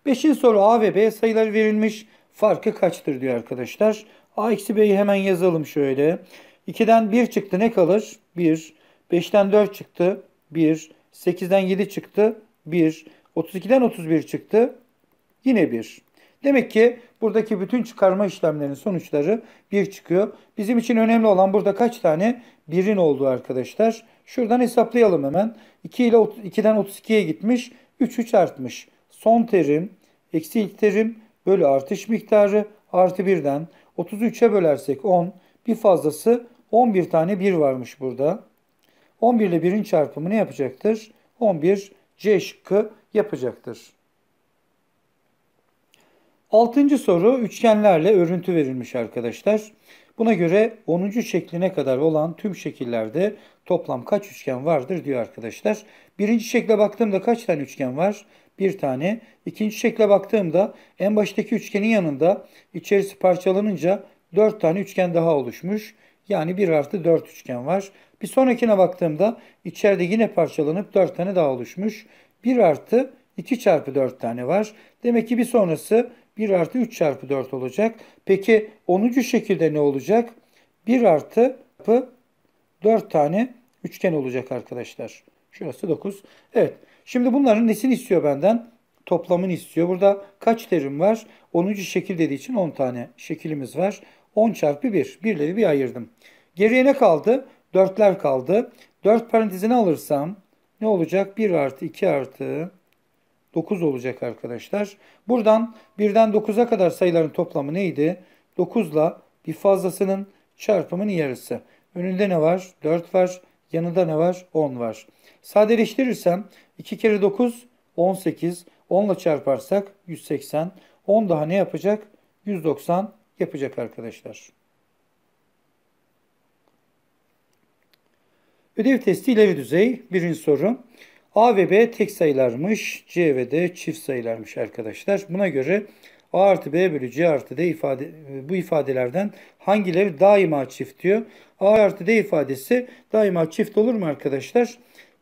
Beşin soru A ve B sayıları verilmiş. Farkı kaçtır diyor arkadaşlar. A eksi B'yi hemen yazalım şöyle. 2'den 1 çıktı ne kalır? 1. 5'ten 4 çıktı. 1. 8'den 7 çıktı. 1. 32'den 31 çıktı. Yine 1. Demek ki buradaki bütün çıkarma işlemlerinin sonuçları 1 çıkıyor. Bizim için önemli olan burada kaç tane 1'in olduğu arkadaşlar. Şuradan hesaplayalım hemen. 2 ile 2'den 32'ye gitmiş. 3 3 artmış. Son terim eksi ilk terim bölü artış miktarı artı 1'den 33'e bölersek 10. Bir fazlası 11 tane 1 varmış burada. 11 ile 1'in çarpımı ne yapacaktır? 11 C şıkkı yapacaktır. Altıncı soru üçgenlerle örüntü verilmiş arkadaşlar. Buna göre 10. şekline kadar olan tüm şekillerde toplam kaç üçgen vardır diyor arkadaşlar. Birinci şekle baktığımda kaç tane üçgen var? Bir tane. İkinci şekle baktığımda en baştaki üçgenin yanında içerisi parçalanınca 4 tane üçgen daha oluşmuş. Yani 1 artı 4 üçgen var. Bir sonrakine baktığımda içeride yine parçalanıp 4 tane daha oluşmuş. 1 artı 2 çarpı 4 tane var. Demek ki bir sonrası 1 artı 3 çarpı 4 olacak. Peki 10. şekilde ne olacak? 1 artı 4 tane üçgen olacak arkadaşlar. Şurası 9. Evet. Şimdi bunların nesini istiyor benden? Toplamını istiyor. Burada kaç terim var? 10. şekil dediği için 10 tane şekilimiz var. 10 çarpı 1. Birleri bir ayırdım. Geriye ne kaldı? dörtler kaldı. Dört parantezine alırsam ne olacak? 1 artı 2 artı 9 olacak arkadaşlar. Buradan birden 9'a kadar sayıların toplamı neydi? 9 ile bir fazlasının çarpımının yarısı. Önünde ne var? 4 var. Yanında ne var? 10 var. Sadeleştirirsem 2 kere 9 18. 10 ile çarparsak 180. 10 daha ne yapacak? 190 yapacak arkadaşlar. Ödev testi ileri düzey. Birinci soru. A ve B tek sayılarmış. C ve D çift sayılarmış arkadaşlar. Buna göre A artı B bölü C artı D ifade, bu ifadelerden hangileri daima çift diyor. A artı D ifadesi daima çift olur mu arkadaşlar?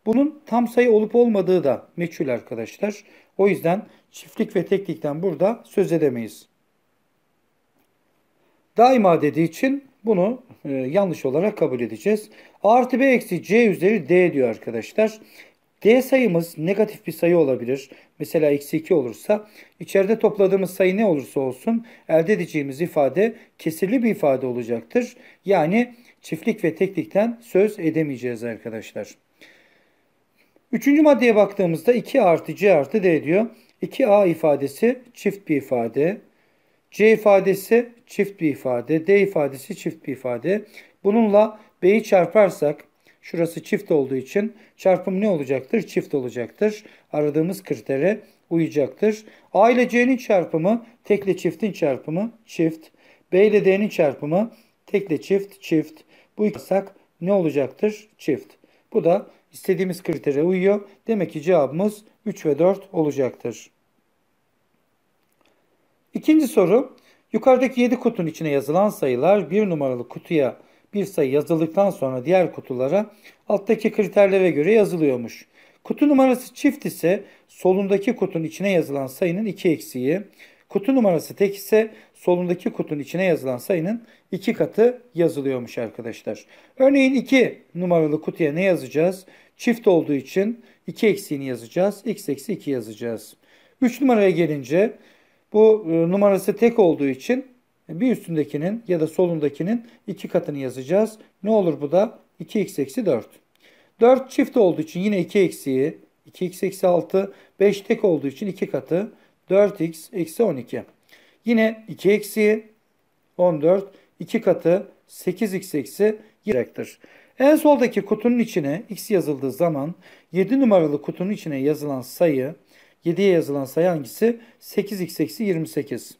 Bunun tam sayı olup olmadığı da meçhul arkadaşlar. O yüzden çiftlik ve teklikten burada söz edemeyiz. Daima dediği için bunu e, yanlış olarak kabul edeceğiz. A artı b eksi c üzeri d diyor arkadaşlar. D sayımız negatif bir sayı olabilir. Mesela eksi 2 olursa içeride topladığımız sayı ne olursa olsun elde edeceğimiz ifade kesirli bir ifade olacaktır. Yani çiftlik ve teklikten söz edemeyeceğiz arkadaşlar. Üçüncü maddeye baktığımızda 2 artı c artı d diyor. 2a ifadesi çift bir ifade. C ifadesi çift bir ifade. D ifadesi çift bir ifade. Bununla B'yi çarparsak şurası çift olduğu için çarpım ne olacaktır? Çift olacaktır. Aradığımız kritere uyacaktır. A ile C'nin çarpımı tek çiftin çarpımı çift. B ile D'nin çarpımı tek çift çift. Bu ikisak ne olacaktır? Çift. Bu da istediğimiz kritere uyuyor. Demek ki cevabımız 3 ve 4 olacaktır. İkinci soru Yukarıdaki 7 kutunun içine yazılan sayılar bir numaralı kutuya bir sayı yazıldıktan sonra diğer kutulara alttaki kriterlere göre yazılıyormuş. Kutu numarası çift ise solundaki kutunun içine yazılan sayının 2 eksiği, kutu numarası tek ise solundaki kutunun içine yazılan sayının 2 katı yazılıyormuş arkadaşlar. Örneğin 2 numaralı kutuya ne yazacağız? Çift olduğu için 2 eksiğini yazacağız. x eksi 2 yazacağız. 3 numaraya gelince bu e, numarası tek olduğu için bir üstündekinin ya da solundakinin iki katını yazacağız. Ne olur bu da 2x eksi 4. 4 çift olduğu için yine 2 eksiği 2x eksi 6 5 tek olduğu için 2 katı 4x eksi 12. Yine 2 eksiği 14 2 katı 8x eksi girecektir. En soldaki kutunun içine x yazıldığı zaman 7 numaralı kutunun içine yazılan sayı 7'ye yazılan sayı hangisi? 8x eksi 28.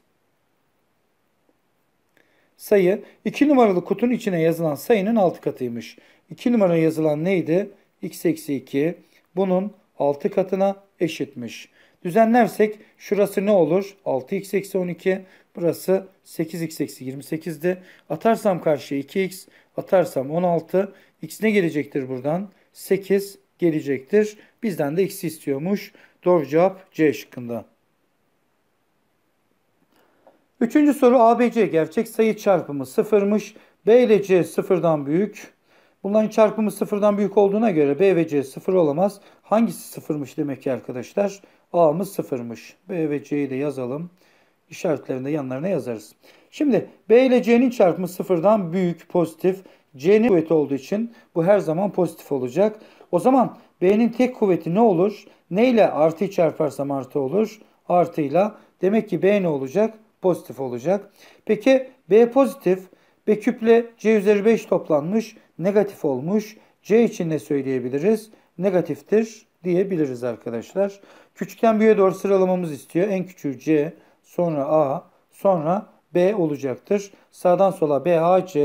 Sayı 2 numaralı kutunun içine yazılan sayının 6 katıymış. 2 numaraya yazılan neydi? x eksi 2. Bunun 6 katına eşitmiş. Düzenlersek şurası ne olur? 6x eksi 12. Burası 8x eksi 28'di. Atarsam karşıya 2x. Atarsam 16. X ne gelecektir buradan? 8 gelecektir. Bizden de x'i istiyormuş. Doğru cevap C şıkkında. Üçüncü soru ABC gerçek sayı çarpımı sıfırmış. B ile C sıfırdan büyük. Bunların çarpımı sıfırdan büyük olduğuna göre B ve C sıfır olamaz. Hangisi sıfırmış demek ki arkadaşlar? A mı sıfırmış. B ve C'yi de yazalım. İşaretlerinde yanlarına yazarız. Şimdi B ile C'nin çarpımı sıfırdan büyük pozitif. C'nin kuvveti olduğu için bu her zaman pozitif olacak. O zaman B'nin tek kuvveti ne olur? Neyle artı çarparsam artı olur? Artıyla. Demek ki B ne olacak? Pozitif olacak. Peki B pozitif. B küple C üzeri 5 toplanmış. Negatif olmuş. C için ne söyleyebiliriz? Negatiftir diyebiliriz arkadaşlar. Küçükten büyüğe doğru sıralamamız istiyor. En küçüğü C, sonra A, sonra B olacaktır. Sağdan sola BAC,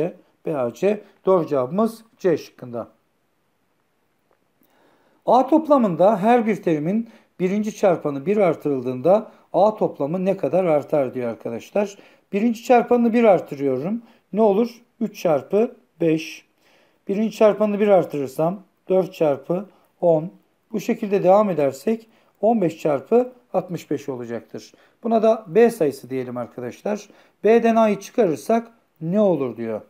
BAC. Doğru cevabımız C şıkkında. A toplamında her bir terimin birinci çarpanı 1 artırıldığında A toplamı ne kadar artar diyor arkadaşlar. Birinci çarpanını 1 artırıyorum. Ne olur? 3 çarpı 5. Birinci çarpanını 1 artırırsam 4 çarpı 10. Bu şekilde devam edersek 15 çarpı 65 olacaktır. Buna da B sayısı diyelim arkadaşlar. B'den A'yı çıkarırsak ne olur diyor.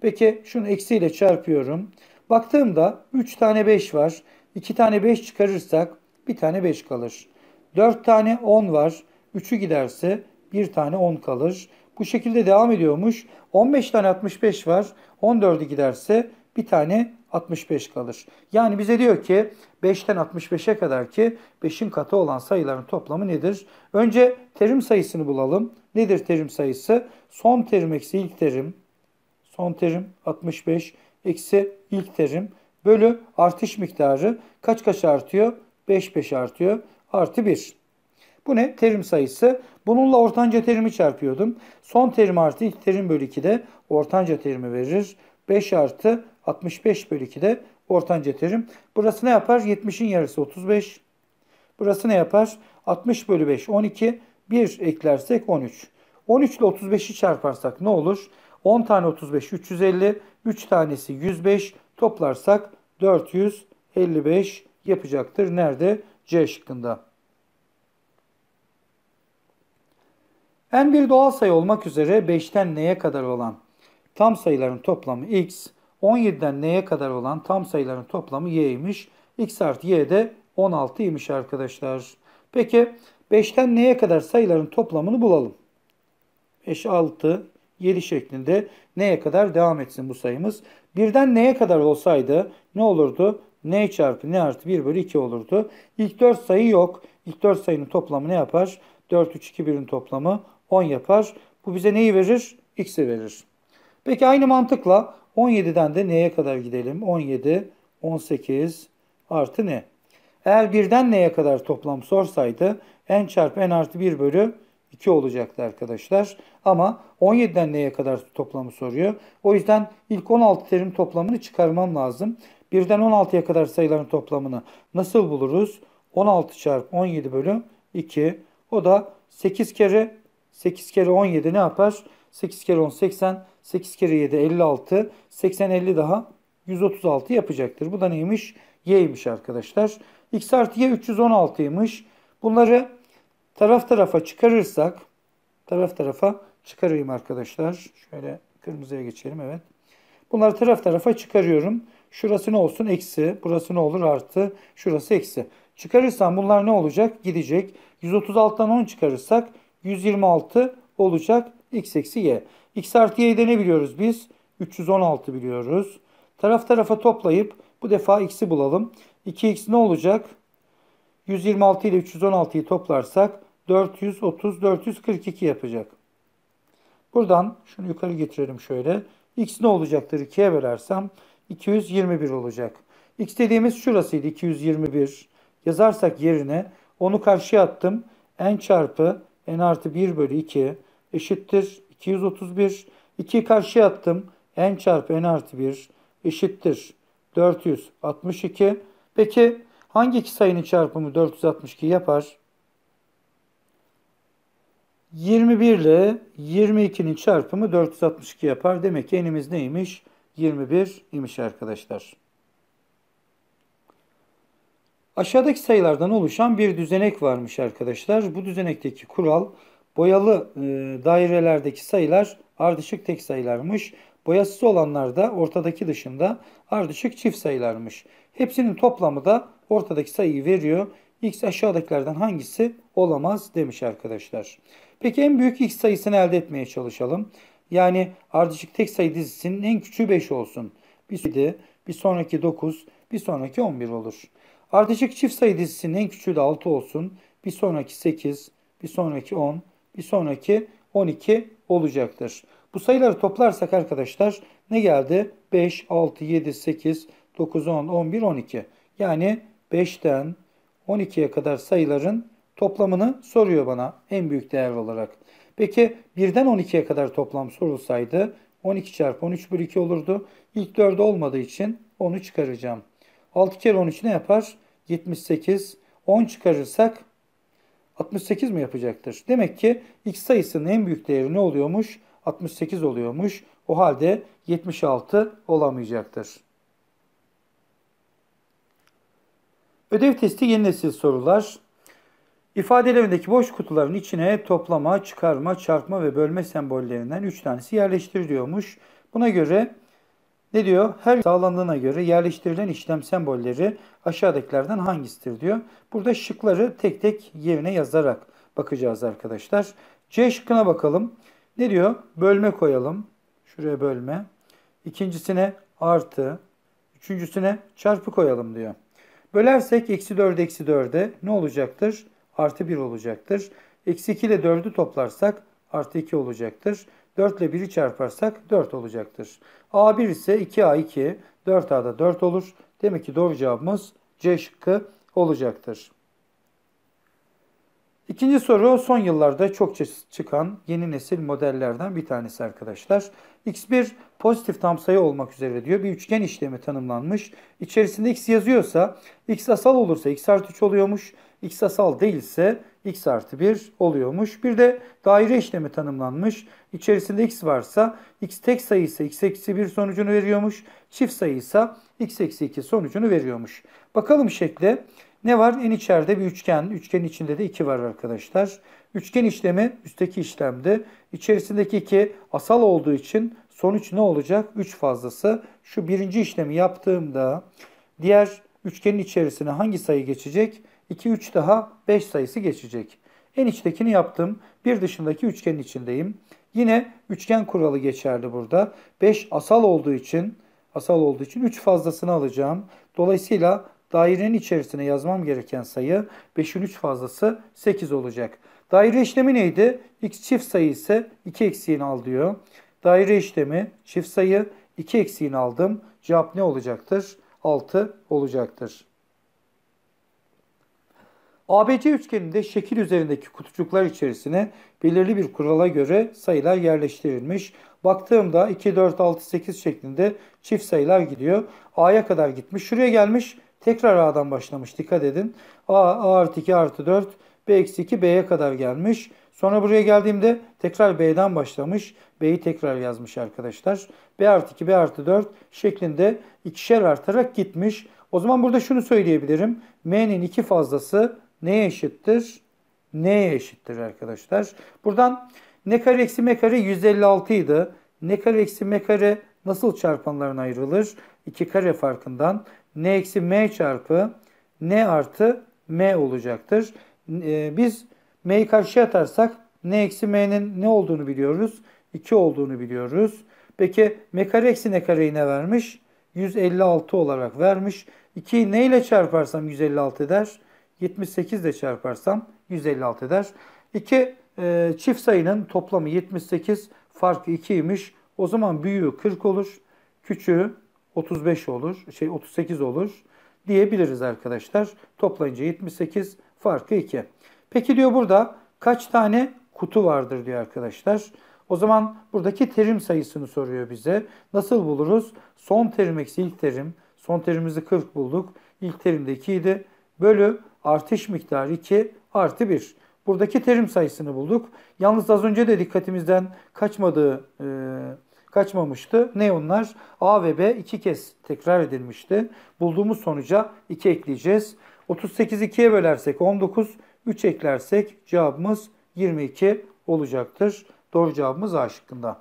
Peki şunu eksiyle çarpıyorum. Baktığımda 3 tane 5 var. 2 tane 5 çıkarırsak bir tane 5 kalır. 4 tane 10 var. 3'ü giderse bir tane 10 kalır. Bu şekilde devam ediyormuş. 15 tane 65 var. 14'ü giderse bir tane 65 kalır. Yani bize diyor ki 5'ten 65'e kadar ki 5'in katı olan sayıların toplamı nedir? Önce terim sayısını bulalım. Nedir terim sayısı? Son terim eksi ilk terim. Son terim 65 eksi ilk terim bölü artış miktarı kaç kaç artıyor? 5 5 artıyor. Artı 1. Bu ne? Terim sayısı. Bununla ortanca terimi çarpıyordum. Son terim artı ilk terim bölü 2 de ortanca terimi verir. 5 artı 65 bölü 2 de ortanca terim. Burası ne yapar? 70'in yarısı 35. Burası ne yapar? 60 bölü 5 12. 1 eklersek 13. 13 ile 35'i çarparsak ne olur? 10 tane 35 350, 3 tanesi 105 toplarsak 455 yapacaktır. Nerede? C şıkkında. En bir doğal sayı olmak üzere 5'ten neye kadar olan tam sayıların toplamı x, 17'den neye kadar olan tam sayıların toplamı y'ymiş. x artı y de 16'ymış arkadaşlar. Peki 5'ten neye kadar sayıların toplamını bulalım. 5, 6, 7 şeklinde neye kadar devam etsin bu sayımız? Birden neye kadar olsaydı ne olurdu? n çarpı n artı 1 bölü 2 olurdu. İlk 4 sayı yok. İlk 4 sayının toplamı ne yapar? 4, 3, 2, 1'in toplamı 10 yapar. Bu bize neyi verir? X'i verir. Peki aynı mantıkla 17'den de neye kadar gidelim? 17, 18 artı ne? Eğer birden neye kadar toplam sorsaydı n çarpı n artı 1 bölü 2 olacaktı arkadaşlar. Ama 17'den neye kadar toplamı soruyor. O yüzden ilk 16 terim toplamını çıkarmam lazım. 1'den 16'ya kadar sayıların toplamını nasıl buluruz? 16 çarpı 17 bölü 2. O da 8 kere 8 kere 17 ne yapar? 8 kere 10 80. 8 kere 7 56. 80 50 daha 136 yapacaktır. Bu da neymiş? Y'ymiş arkadaşlar. X artı Y 316'ymış. Bunları Taraf tarafa çıkarırsak, taraf tarafa çıkarayım arkadaşlar. Şöyle kırmızıya geçelim evet. Bunları taraf tarafa çıkarıyorum. Şurası ne olsun? Eksi. Burası ne olur? Artı. Şurası eksi. Çıkarırsam bunlar ne olacak? Gidecek. 136'dan 10 çıkarırsak 126 olacak. X eksi Y. X artı Y'de ne biliyoruz biz? 316 biliyoruz. Taraf tarafa toplayıp bu defa X'i bulalım. 2X ne olacak? 126 ile 316'yı toplarsak 430, 442 yapacak. Buradan şunu yukarı getirelim şöyle. X ne olacaktır 2'ye bölersem? 221 olacak. X dediğimiz şurasıydı 221. Yazarsak yerine onu karşıya attım. N çarpı N artı 1 bölü 2 eşittir 231. 2'yi karşıya attım. N çarpı N artı 1 eşittir 462. Peki hangi iki sayının çarpımı 462 yapar? 21 ile 22'nin çarpımı 462 yapar. Demek ki enimiz neymiş? 21 imiş arkadaşlar. Aşağıdaki sayılardan oluşan bir düzenek varmış arkadaşlar. Bu düzenekteki kural boyalı e, dairelerdeki sayılar ardışık tek sayılarmış. Boyasız olanlar da ortadaki dışında ardışık çift sayılarmış. Hepsinin toplamı da ortadaki sayıyı veriyor. X aşağıdakilerden hangisi olamaz demiş arkadaşlar. Peki en büyük x sayısını elde etmeye çalışalım. Yani ardışık tek sayı dizisinin en küçüğü 5 olsun. Bir 7, bir sonraki 9, bir sonraki 11 olur. Ardışık çift sayı dizisinin en küçüğü de 6 olsun. Bir sonraki 8, bir sonraki 10, bir sonraki 12 olacaktır. Bu sayıları toplarsak arkadaşlar ne geldi? 5, 6, 7, 8, 9, 10, 11, 12. Yani 5'ten 12'ye kadar sayıların toplamını soruyor bana en büyük değer olarak. Peki birden 12'ye kadar toplam sorulsaydı 12 çarpı 13 bölü 2 olurdu. İlk 4 olmadığı için 10'u çıkaracağım. 6 kere 13 ne yapar? 78. 10 çıkarırsak 68 mi yapacaktır? Demek ki x sayısının en büyük değeri ne oluyormuş? 68 oluyormuş. O halde 76 olamayacaktır. Ödev testi yeni nesil sorular. İfadelerindeki boş kutuların içine toplama, çıkarma, çarpma ve bölme sembollerinden 3 tanesi yerleştiriliyormuş. Buna göre ne diyor? Her sağlandığına göre yerleştirilen işlem sembolleri aşağıdakilerden hangisidir diyor. Burada şıkları tek tek yerine yazarak bakacağız arkadaşlar. C şıkkına bakalım. Ne diyor? Bölme koyalım. Şuraya bölme. İkincisine artı. Üçüncüsüne çarpı koyalım diyor. Bölersek eksi 4 eksi 4'e ne olacaktır? artı 1 olacaktır. Eksi 2 ile 4'ü toplarsak artı 2 olacaktır. 4 ile 1'i çarparsak 4 olacaktır. A1 ise 2A2, 4A'da 4 olur. Demek ki doğru cevabımız C şıkkı olacaktır. İkinci soru son yıllarda çokça çıkan yeni nesil modellerden bir tanesi arkadaşlar. X1 pozitif tam sayı olmak üzere diyor. Bir üçgen işlemi tanımlanmış. İçerisinde X yazıyorsa X asal olursa X artı 3 oluyormuş. X asal değilse X artı 1 oluyormuş. Bir de daire işlemi tanımlanmış. İçerisinde X varsa X tek sayı ise X eksi 1 sonucunu veriyormuş. Çift sayı ise X eksi 2 sonucunu veriyormuş. Bakalım şekle. Ne var? En içeride bir üçgen. Üçgenin içinde de 2 var arkadaşlar. Üçgen işlemi üstteki işlemde. İçerisindeki 2 asal olduğu için sonuç ne olacak? 3 fazlası. Şu birinci işlemi yaptığımda diğer üçgenin içerisine hangi sayı geçecek? 2, 3 daha 5 sayısı geçecek. En içtekini yaptım. Bir dışındaki üçgenin içindeyim. Yine üçgen kuralı geçerli burada. 5 asal olduğu için asal olduğu için 3 fazlasını alacağım. Dolayısıyla dairenin içerisine yazmam gereken sayı 5'in 3 fazlası 8 olacak. Daire işlemi neydi? X çift sayı ise 2 eksiğini al diyor. Daire işlemi çift sayı 2 eksiğini aldım. Cevap ne olacaktır? 6 olacaktır. ABC üçgeninde şekil üzerindeki kutucuklar içerisine belirli bir kurala göre sayılar yerleştirilmiş. Baktığımda 2, 4, 6, 8 şeklinde çift sayılar gidiyor. A'ya kadar gitmiş. Şuraya gelmiş. Tekrar A'dan başlamış dikkat edin. A, A artı 2 artı 4, B eksi 2 B'ye kadar gelmiş. Sonra buraya geldiğimde tekrar B'den başlamış. B'yi tekrar yazmış arkadaşlar. B artı 2, B artı 4 şeklinde ikişer artarak gitmiş. O zaman burada şunu söyleyebilirim. M'nin 2 fazlası neye eşittir? N'ye eşittir arkadaşlar. Buradan ne kare eksi m kare 156 idi. Ne kare eksi m kare nasıl çarpanlarına ayrılır? 2 kare farkından n eksi m çarpı n artı m olacaktır. Ee, biz m'yi karşıya atarsak n eksi m'nin ne olduğunu biliyoruz. 2 olduğunu biliyoruz. Peki m kare eksi ne kareyi ne vermiş? 156 olarak vermiş. 2'yi ne ile çarparsam 156 eder? 78 ile çarparsam 156 eder. 2 e, çift sayının toplamı 78, farkı 2'ymiş. O zaman büyüğü 40 olur, küçüğü 35 olur, şey 38 olur diyebiliriz arkadaşlar. Toplayınca 78, farkı 2. Peki diyor burada kaç tane kutu vardır diyor arkadaşlar. O zaman buradaki terim sayısını soruyor bize. Nasıl buluruz? Son terim eksi ilk terim. Son terimizi 40 bulduk. İlk terimde 2 idi. Bölü artış miktarı 2 artı 1. Buradaki terim sayısını bulduk. Yalnız az önce de dikkatimizden kaçmadığı e, kaçmamıştı. Ne onlar? A ve B iki kez tekrar edilmişti. Bulduğumuz sonuca 2 ekleyeceğiz. 38 2'ye bölersek 19, 3 eklersek cevabımız 22 olacaktır. Doğru cevabımız A şıkkında.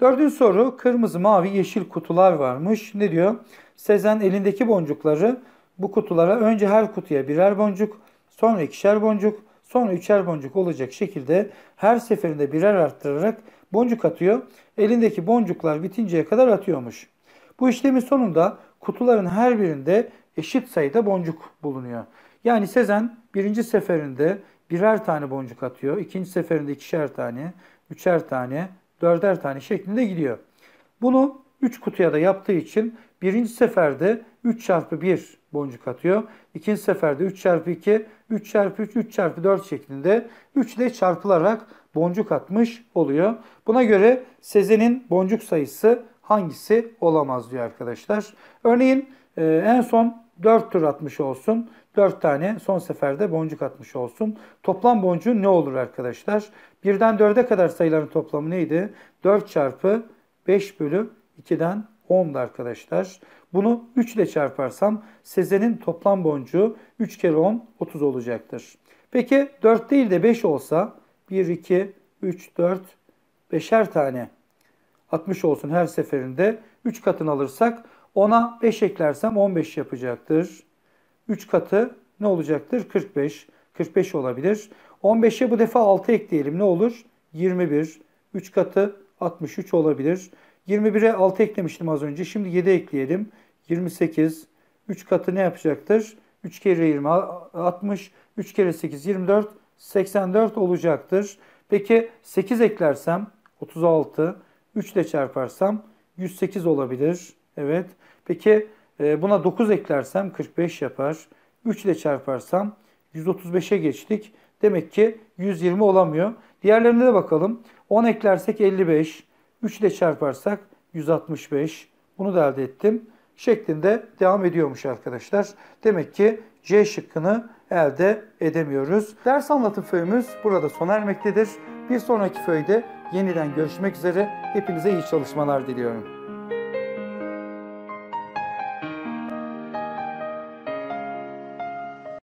Dördüncü soru kırmızı, mavi, yeşil kutular varmış. Ne diyor? Sezen elindeki boncukları bu kutulara önce her kutuya birer boncuk, sonra ikişer boncuk, Sonra üçer boncuk olacak şekilde her seferinde birer arttırarak boncuk atıyor. Elindeki boncuklar bitinceye kadar atıyormuş. Bu işlemin sonunda kutuların her birinde eşit sayıda boncuk bulunuyor. Yani Sezen birinci seferinde birer tane boncuk atıyor. ikinci seferinde ikişer tane, üçer tane, dörder tane şeklinde gidiyor. Bunu 3 kutuya da yaptığı için birinci seferde 3 çarpı 1 boncuk atıyor. İkinci seferde 3 çarpı 2, 3 çarpı 3, 3 çarpı 4 şeklinde 3 ile çarpılarak boncuk atmış oluyor. Buna göre Sezen'in boncuk sayısı hangisi olamaz diyor arkadaşlar. Örneğin e, en son 4 tur atmış olsun. 4 tane son seferde boncuk atmış olsun. Toplam boncuğu ne olur arkadaşlar? 1'den 4'e kadar sayıların toplamı neydi? 4 çarpı 5 bölü 2'den 10'du arkadaşlar. Bunu 3 ile çarparsam Sezen'in toplam boncuğu 3 kere 10 30 olacaktır. Peki 4 değil de 5 olsa 1, 2, 3, 4, 5'er tane 60 olsun her seferinde 3 katını alırsak 10'a 5 eklersem 15 yapacaktır. 3 katı ne olacaktır? 45. 45 olabilir. 15'e bu defa 6 ekleyelim ne olur? 21. 3 katı 63 olabilir. 21'e 6 eklemiştim az önce. Şimdi 7 ekleyelim. 28. 3 katı ne yapacaktır? 3 kere 20 60. 3 kere 8 24. 84 olacaktır. Peki 8 eklersem 36. 3 ile çarparsam 108 olabilir. Evet. Peki e, buna 9 eklersem 45 yapar. 3 ile çarparsam 135'e geçtik. Demek ki 120 olamıyor. Diğerlerine de bakalım. 10 eklersek 55, 3 ile çarparsak 165 bunu da elde ettim şeklinde devam ediyormuş arkadaşlar. Demek ki C şıkkını elde edemiyoruz. Ders anlatım föyümüz burada sona ermektedir. Bir sonraki föyde yeniden görüşmek üzere. Hepinize iyi çalışmalar diliyorum.